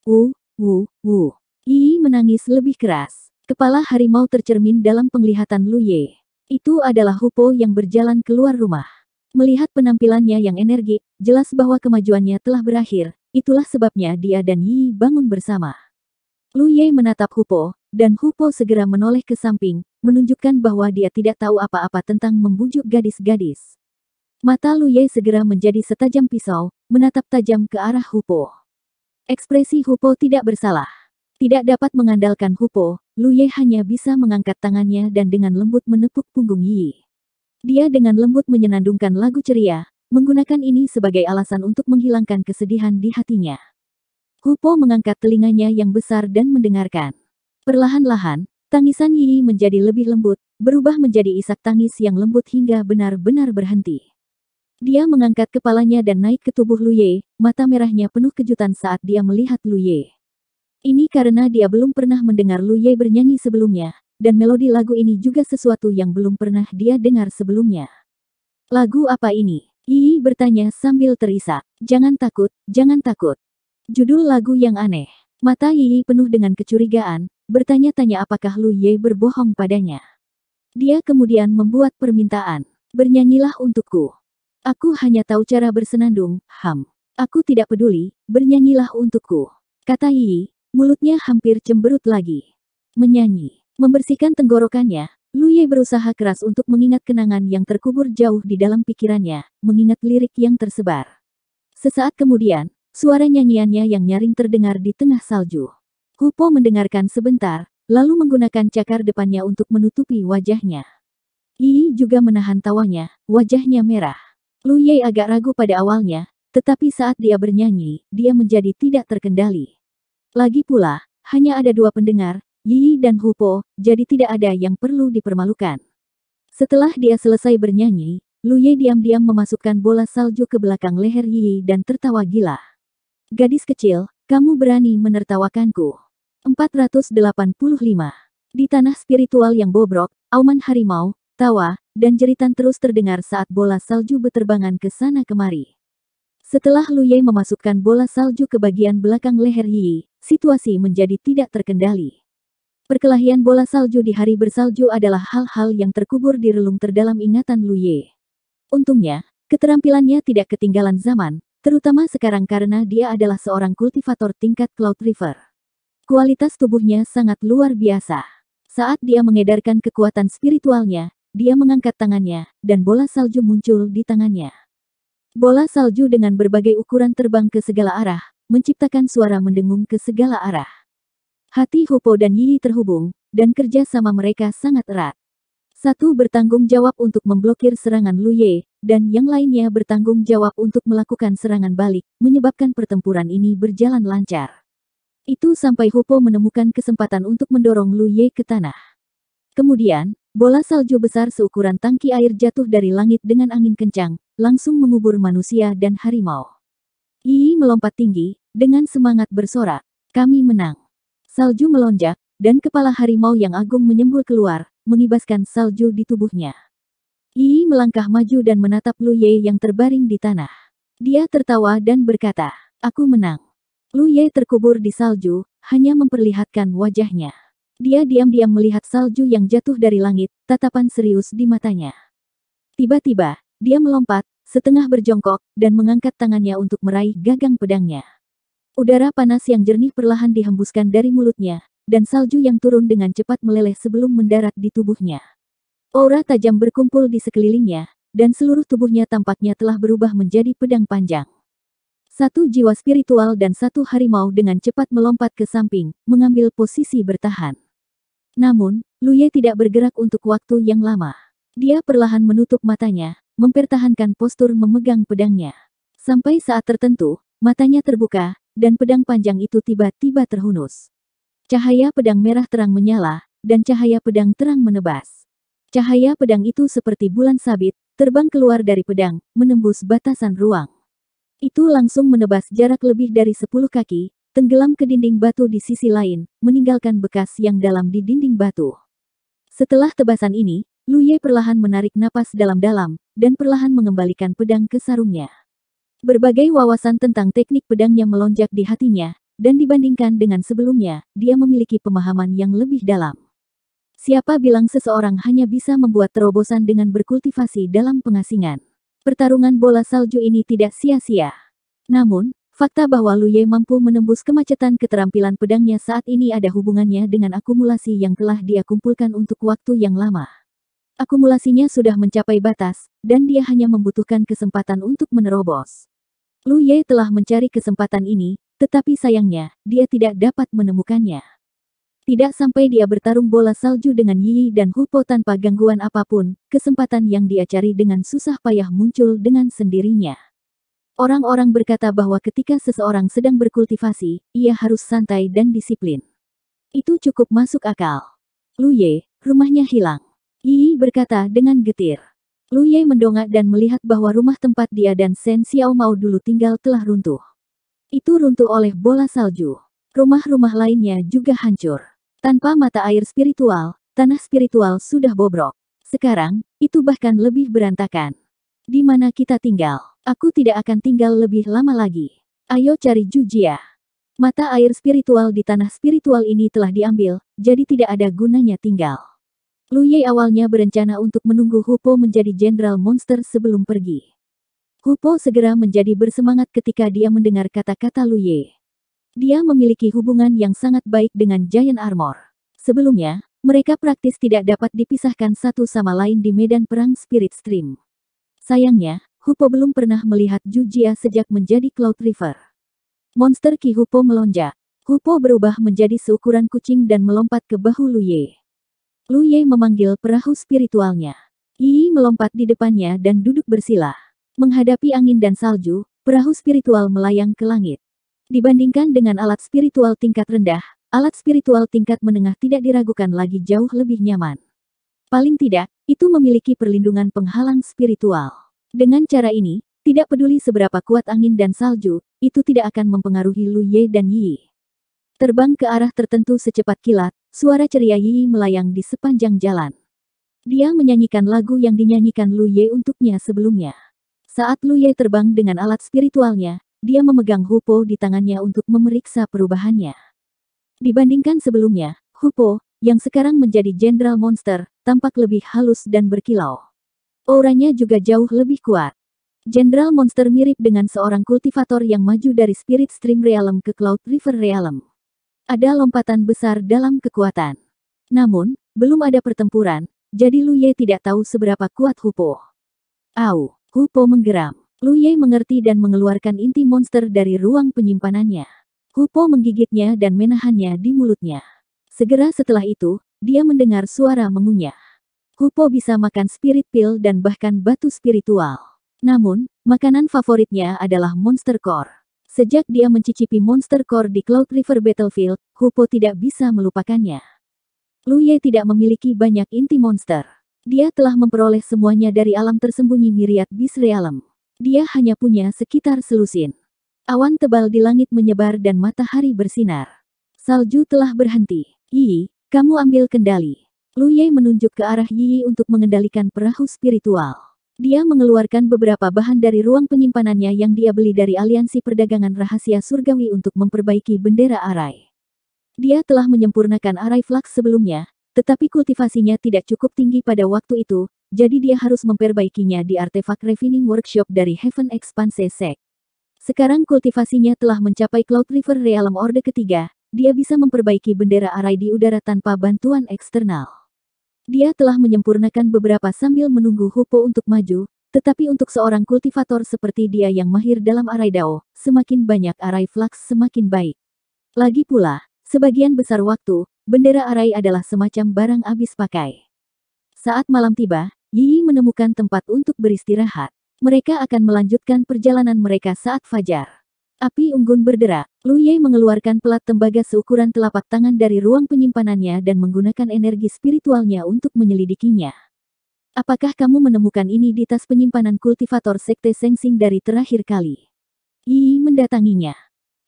Wu, wu, wu. Yi menangis lebih keras. Kepala harimau tercermin dalam penglihatan Luye. Itu adalah Hupo yang berjalan keluar rumah. Melihat penampilannya yang energik, jelas bahwa kemajuannya telah berakhir, itulah sebabnya dia dan Yi bangun bersama. Luye menatap Hupo, dan Hupo segera menoleh ke samping, menunjukkan bahwa dia tidak tahu apa-apa tentang membujuk gadis-gadis. Mata Luye segera menjadi setajam pisau, menatap tajam ke arah Hupo. Ekspresi Hupo tidak bersalah. Tidak dapat mengandalkan Hupo, Luye hanya bisa mengangkat tangannya dan dengan lembut menepuk punggung Yi. Dia dengan lembut menyenandungkan lagu ceria, menggunakan ini sebagai alasan untuk menghilangkan kesedihan di hatinya. Hupo mengangkat telinganya yang besar dan mendengarkan. Perlahan-lahan, tangisan Yi menjadi lebih lembut, berubah menjadi isak tangis yang lembut hingga benar-benar berhenti. Dia mengangkat kepalanya dan naik ke tubuh Luye, mata merahnya penuh kejutan saat dia melihat Luye. Ini karena dia belum pernah mendengar Lu Ye bernyanyi sebelumnya, dan melodi lagu ini juga sesuatu yang belum pernah dia dengar sebelumnya. Lagu apa ini? Yi bertanya sambil terisak. Jangan takut, jangan takut. Judul lagu yang aneh. Mata Yi penuh dengan kecurigaan, bertanya-tanya apakah Lu Ye berbohong padanya. Dia kemudian membuat permintaan. Bernyanyilah untukku. Aku hanya tahu cara bersenandung, Ham. Aku tidak peduli, bernyanyilah untukku. Kata Yi, Mulutnya hampir cemberut lagi. Menyanyi, membersihkan tenggorokannya, Lu Ye berusaha keras untuk mengingat kenangan yang terkubur jauh di dalam pikirannya, mengingat lirik yang tersebar. Sesaat kemudian, suara nyanyiannya yang nyaring terdengar di tengah salju. Kupo mendengarkan sebentar, lalu menggunakan cakar depannya untuk menutupi wajahnya. Yi juga menahan tawanya, wajahnya merah. Lu Ye agak ragu pada awalnya, tetapi saat dia bernyanyi, dia menjadi tidak terkendali. Lagi pula, hanya ada dua pendengar, Yi dan Hupo, jadi tidak ada yang perlu dipermalukan. Setelah dia selesai bernyanyi, Luye diam-diam memasukkan bola salju ke belakang leher Yi dan tertawa gila. Gadis kecil, kamu berani menertawakanku. 485. Di tanah spiritual yang bobrok, auman harimau, tawa, dan jeritan terus terdengar saat bola salju beterbangan ke sana kemari. Setelah Lu Luye memasukkan bola salju ke bagian belakang leher Yi, situasi menjadi tidak terkendali. Perkelahian bola salju di hari bersalju adalah hal-hal yang terkubur di relung terdalam ingatan Lu Luye. Untungnya, keterampilannya tidak ketinggalan zaman, terutama sekarang karena dia adalah seorang kultivator tingkat Cloud River. Kualitas tubuhnya sangat luar biasa. Saat dia mengedarkan kekuatan spiritualnya, dia mengangkat tangannya, dan bola salju muncul di tangannya. Bola salju dengan berbagai ukuran terbang ke segala arah, menciptakan suara mendengung ke segala arah. Hati Hupo dan Yi terhubung, dan kerja sama mereka sangat erat. Satu bertanggung jawab untuk memblokir serangan Luye, dan yang lainnya bertanggung jawab untuk melakukan serangan balik, menyebabkan pertempuran ini berjalan lancar. Itu sampai Hupo menemukan kesempatan untuk mendorong Luye ke tanah. Kemudian, bola salju besar seukuran tangki air jatuh dari langit dengan angin kencang, langsung mengubur manusia dan harimau. Yi melompat tinggi, dengan semangat bersorak, kami menang. Salju melonjak, dan kepala harimau yang agung menyembur keluar, mengibaskan salju di tubuhnya. Yi melangkah maju dan menatap Lu Ye yang terbaring di tanah. Dia tertawa dan berkata, aku menang. Lu Ye terkubur di salju, hanya memperlihatkan wajahnya. Dia diam-diam melihat salju yang jatuh dari langit, tatapan serius di matanya. Tiba-tiba, dia melompat, setengah berjongkok, dan mengangkat tangannya untuk meraih gagang pedangnya. Udara panas yang jernih perlahan dihembuskan dari mulutnya, dan salju yang turun dengan cepat meleleh sebelum mendarat di tubuhnya. Aura tajam berkumpul di sekelilingnya, dan seluruh tubuhnya tampaknya telah berubah menjadi pedang panjang. Satu jiwa spiritual dan satu harimau dengan cepat melompat ke samping, mengambil posisi bertahan. Namun, Luye tidak bergerak untuk waktu yang lama. Dia perlahan menutup matanya, mempertahankan postur memegang pedangnya. Sampai saat tertentu, matanya terbuka, dan pedang panjang itu tiba-tiba terhunus. Cahaya pedang merah terang menyala, dan cahaya pedang terang menebas. Cahaya pedang itu seperti bulan sabit, terbang keluar dari pedang, menembus batasan ruang. Itu langsung menebas jarak lebih dari sepuluh kaki, tenggelam ke dinding batu di sisi lain, meninggalkan bekas yang dalam di dinding batu. Setelah tebasan ini, Luye perlahan menarik napas dalam-dalam, dan perlahan mengembalikan pedang ke sarungnya. Berbagai wawasan tentang teknik pedangnya melonjak di hatinya, dan dibandingkan dengan sebelumnya, dia memiliki pemahaman yang lebih dalam. Siapa bilang seseorang hanya bisa membuat terobosan dengan berkultivasi dalam pengasingan? Pertarungan bola salju ini tidak sia-sia. Namun, fakta bahwa Lu Ye mampu menembus kemacetan keterampilan pedangnya saat ini ada hubungannya dengan akumulasi yang telah dia kumpulkan untuk waktu yang lama. Akumulasinya sudah mencapai batas, dan dia hanya membutuhkan kesempatan untuk menerobos. Lu Ye telah mencari kesempatan ini, tetapi sayangnya, dia tidak dapat menemukannya. Tidak sampai dia bertarung bola salju dengan Yi dan Hu Hupo tanpa gangguan apapun, kesempatan yang dia cari dengan susah payah muncul dengan sendirinya. Orang-orang berkata bahwa ketika seseorang sedang berkultivasi, ia harus santai dan disiplin. Itu cukup masuk akal. Lu Ye, rumahnya hilang. Yi berkata dengan getir. Lu Ye mendongak dan melihat bahwa rumah tempat dia dan Shen Xiao Mao dulu tinggal telah runtuh. Itu runtuh oleh bola salju. Rumah-rumah lainnya juga hancur. Tanpa mata air spiritual, tanah spiritual sudah bobrok. Sekarang, itu bahkan lebih berantakan. Di mana kita tinggal? Aku tidak akan tinggal lebih lama lagi. Ayo cari Jujia. Mata air spiritual di tanah spiritual ini telah diambil, jadi tidak ada gunanya tinggal. Lu Ye awalnya berencana untuk menunggu Hupo menjadi jenderal monster sebelum pergi. Hupo segera menjadi bersemangat ketika dia mendengar kata-kata Lu Ye. Dia memiliki hubungan yang sangat baik dengan Giant Armor. Sebelumnya, mereka praktis tidak dapat dipisahkan satu sama lain di medan perang Spirit Stream. Sayangnya, Hupo belum pernah melihat Jujia sejak menjadi Cloud River. Monster Ki Hupo melonjak. Hupo berubah menjadi seukuran kucing dan melompat ke bahu Lu Ye. Lu Ye memanggil perahu spiritualnya. Yi melompat di depannya dan duduk bersila. Menghadapi angin dan salju, perahu spiritual melayang ke langit. Dibandingkan dengan alat spiritual tingkat rendah, alat spiritual tingkat menengah tidak diragukan lagi jauh lebih nyaman. Paling tidak, itu memiliki perlindungan penghalang spiritual. Dengan cara ini, tidak peduli seberapa kuat angin dan salju, itu tidak akan mempengaruhi Lu Ye dan Yi. Terbang ke arah tertentu secepat kilat, Suara ceria Yi melayang di sepanjang jalan. Dia menyanyikan lagu yang dinyanyikan Lu Ye untuknya sebelumnya. Saat Lu Ye terbang dengan alat spiritualnya, dia memegang Hupo di tangannya untuk memeriksa perubahannya. Dibandingkan sebelumnya, Hupo, yang sekarang menjadi jenderal monster, tampak lebih halus dan berkilau. Auranya juga jauh lebih kuat. Jenderal monster mirip dengan seorang kultivator yang maju dari Spirit Stream Realm ke Cloud River Realm. Ada lompatan besar dalam kekuatan. Namun, belum ada pertempuran, jadi Lu Ye tidak tahu seberapa kuat Hupo. Au, Hupo menggeram. Lu Ye mengerti dan mengeluarkan inti monster dari ruang penyimpanannya. Hupo menggigitnya dan menahannya di mulutnya. Segera setelah itu, dia mendengar suara mengunyah. Hupo bisa makan spirit pill dan bahkan batu spiritual. Namun, makanan favoritnya adalah monster core. Sejak dia mencicipi Monster Core di Cloud River Battlefield, Hupo tidak bisa melupakannya. Luye tidak memiliki banyak inti monster. Dia telah memperoleh semuanya dari alam tersembunyi Miriat Beast Dia hanya punya sekitar selusin. Awan tebal di langit menyebar dan matahari bersinar. Salju telah berhenti. Yi, kamu ambil kendali. Luye menunjuk ke arah Yi untuk mengendalikan perahu spiritual. Dia mengeluarkan beberapa bahan dari ruang penyimpanannya yang dia beli dari aliansi perdagangan rahasia surgawi untuk memperbaiki bendera Arai. Dia telah menyempurnakan Arai Flux sebelumnya, tetapi kultivasinya tidak cukup tinggi pada waktu itu, jadi dia harus memperbaikinya di artefak refining workshop dari Heaven Expanse Sec. Sekarang kultivasinya telah mencapai Cloud River Realm Orde ketiga, dia bisa memperbaiki bendera Arai di udara tanpa bantuan eksternal. Dia telah menyempurnakan beberapa sambil menunggu Hupo untuk maju, tetapi untuk seorang kultivator seperti dia yang mahir dalam arai dao, semakin banyak arai flux semakin baik. Lagi pula, sebagian besar waktu, bendera arai adalah semacam barang habis pakai. Saat malam tiba, Yi Yi menemukan tempat untuk beristirahat. Mereka akan melanjutkan perjalanan mereka saat fajar. Api unggun berderak, Lu Ye mengeluarkan pelat tembaga seukuran telapak tangan dari ruang penyimpanannya dan menggunakan energi spiritualnya untuk menyelidikinya. Apakah kamu menemukan ini di tas penyimpanan kultivator sekte Sengsing dari terakhir kali? Yi mendatanginya.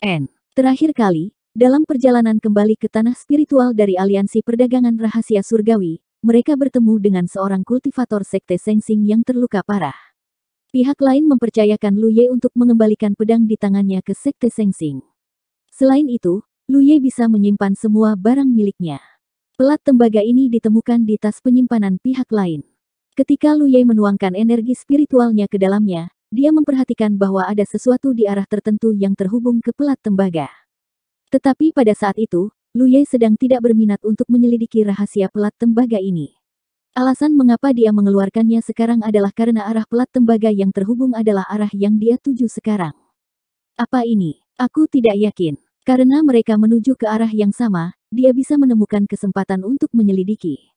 N. Terakhir kali, dalam perjalanan kembali ke tanah spiritual dari aliansi perdagangan rahasia surgawi, mereka bertemu dengan seorang kultivator sekte Sengsing yang terluka parah. Pihak lain mempercayakan Lu Ye untuk mengembalikan pedang di tangannya ke Sekte Sengsing. Selain itu, Lu Ye bisa menyimpan semua barang miliknya. Pelat tembaga ini ditemukan di tas penyimpanan pihak lain. Ketika Lu Ye menuangkan energi spiritualnya ke dalamnya, dia memperhatikan bahwa ada sesuatu di arah tertentu yang terhubung ke pelat tembaga. Tetapi pada saat itu, Lu Ye sedang tidak berminat untuk menyelidiki rahasia pelat tembaga ini. Alasan mengapa dia mengeluarkannya sekarang adalah karena arah pelat tembaga yang terhubung adalah arah yang dia tuju sekarang. Apa ini? Aku tidak yakin. Karena mereka menuju ke arah yang sama, dia bisa menemukan kesempatan untuk menyelidiki.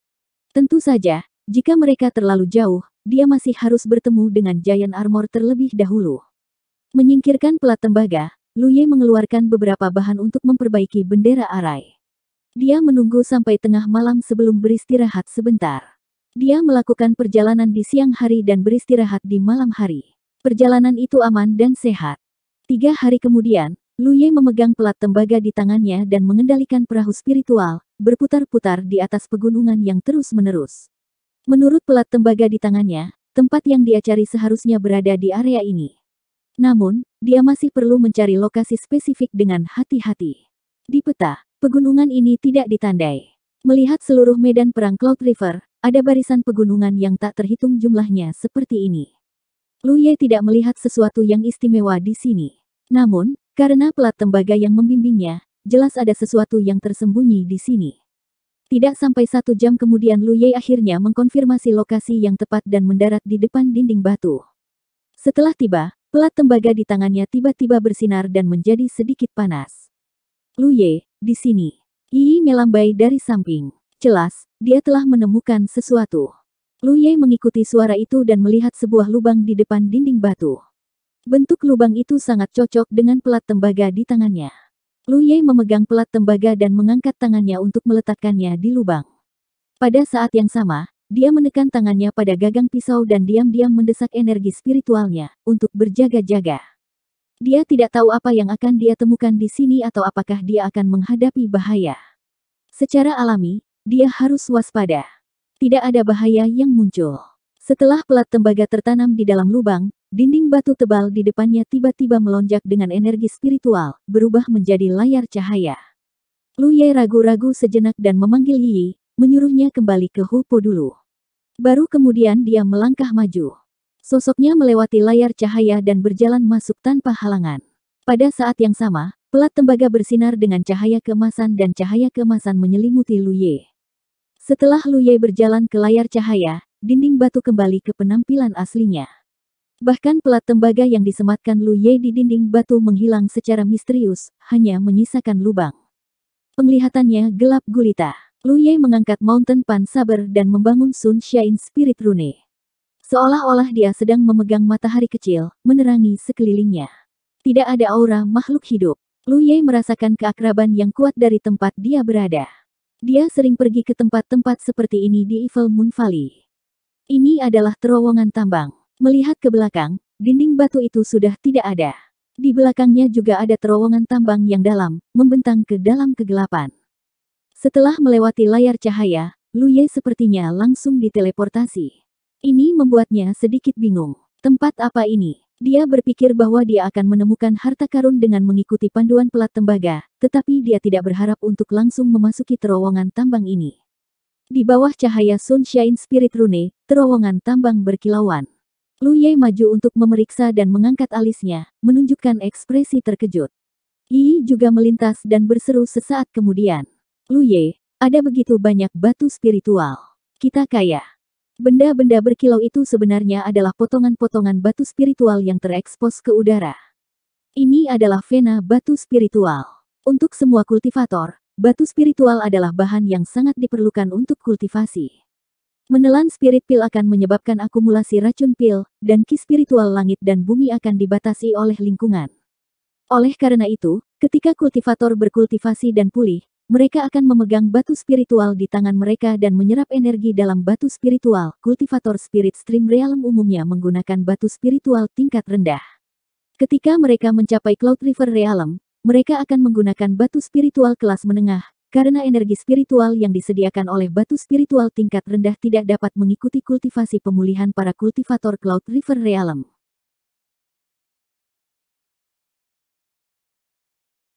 Tentu saja, jika mereka terlalu jauh, dia masih harus bertemu dengan Giant Armor terlebih dahulu. Menyingkirkan pelat tembaga, Lu Ye mengeluarkan beberapa bahan untuk memperbaiki bendera Arai. Dia menunggu sampai tengah malam sebelum beristirahat sebentar. Dia melakukan perjalanan di siang hari dan beristirahat di malam hari. Perjalanan itu aman dan sehat. Tiga hari kemudian, Ye memegang pelat tembaga di tangannya dan mengendalikan perahu spiritual, berputar-putar di atas pegunungan yang terus-menerus. Menurut pelat tembaga di tangannya, tempat yang dia cari seharusnya berada di area ini. Namun, dia masih perlu mencari lokasi spesifik dengan hati-hati. Di peta, pegunungan ini tidak ditandai. Melihat seluruh medan perang Cloud River, ada barisan pegunungan yang tak terhitung jumlahnya seperti ini. Lu Ye tidak melihat sesuatu yang istimewa di sini. Namun, karena pelat tembaga yang membimbingnya, jelas ada sesuatu yang tersembunyi di sini. Tidak sampai satu jam kemudian Lu Ye akhirnya mengkonfirmasi lokasi yang tepat dan mendarat di depan dinding batu. Setelah tiba, pelat tembaga di tangannya tiba-tiba bersinar dan menjadi sedikit panas. Lu Ye, di sini. Yi melambai dari samping. Jelas, dia telah menemukan sesuatu. Lu Ye mengikuti suara itu dan melihat sebuah lubang di depan dinding batu. Bentuk lubang itu sangat cocok dengan pelat tembaga di tangannya. Lu Ye memegang pelat tembaga dan mengangkat tangannya untuk meletakkannya di lubang. Pada saat yang sama, dia menekan tangannya pada gagang pisau dan diam-diam mendesak energi spiritualnya untuk berjaga-jaga. Dia tidak tahu apa yang akan dia temukan di sini atau apakah dia akan menghadapi bahaya. Secara alami, dia harus waspada. Tidak ada bahaya yang muncul. Setelah pelat tembaga tertanam di dalam lubang, dinding batu tebal di depannya tiba-tiba melonjak dengan energi spiritual, berubah menjadi layar cahaya. Lu Ye ragu-ragu sejenak dan memanggil Yi, menyuruhnya kembali ke Hupo dulu. Baru kemudian dia melangkah maju. Sosoknya melewati layar cahaya dan berjalan masuk tanpa halangan. Pada saat yang sama, pelat tembaga bersinar dengan cahaya kemasan dan cahaya kemasan menyelimuti Lu Ye. Setelah Lu Ye berjalan ke layar cahaya, dinding batu kembali ke penampilan aslinya. Bahkan pelat tembaga yang disematkan Lu Ye di dinding batu menghilang secara misterius, hanya menyisakan lubang. Penglihatannya gelap gulita. Lu Ye mengangkat Mountain Pan Saber dan membangun Sun Shine Spirit Rune. Seolah-olah dia sedang memegang matahari kecil, menerangi sekelilingnya. Tidak ada aura makhluk hidup. Lu Ye merasakan keakraban yang kuat dari tempat dia berada. Dia sering pergi ke tempat-tempat seperti ini di Evil Moon Valley. Ini adalah terowongan tambang. Melihat ke belakang, dinding batu itu sudah tidak ada. Di belakangnya juga ada terowongan tambang yang dalam, membentang ke dalam kegelapan. Setelah melewati layar cahaya, Lu Ye sepertinya langsung diteleportasi. Ini membuatnya sedikit bingung. Tempat apa ini? Dia berpikir bahwa dia akan menemukan harta karun dengan mengikuti panduan pelat tembaga, tetapi dia tidak berharap untuk langsung memasuki terowongan tambang ini. Di bawah cahaya Sunshine Spirit Rune, terowongan tambang berkilauan. Lu Ye maju untuk memeriksa dan mengangkat alisnya, menunjukkan ekspresi terkejut. Yi juga melintas dan berseru sesaat kemudian. Lu Ye, ada begitu banyak batu spiritual. Kita kaya. Benda-benda berkilau itu sebenarnya adalah potongan-potongan batu spiritual yang terekspos ke udara. Ini adalah vena batu spiritual. Untuk semua kultivator, batu spiritual adalah bahan yang sangat diperlukan untuk kultivasi. Menelan spirit pil akan menyebabkan akumulasi racun pil, dan ki spiritual langit dan bumi akan dibatasi oleh lingkungan. Oleh karena itu, ketika kultivator berkultivasi dan pulih, mereka akan memegang batu spiritual di tangan mereka dan menyerap energi dalam batu spiritual. Kultivator Spirit Stream Realm umumnya menggunakan batu spiritual tingkat rendah. Ketika mereka mencapai Cloud River Realm, mereka akan menggunakan batu spiritual kelas menengah, karena energi spiritual yang disediakan oleh batu spiritual tingkat rendah tidak dapat mengikuti kultivasi pemulihan para kultivator Cloud River Realm.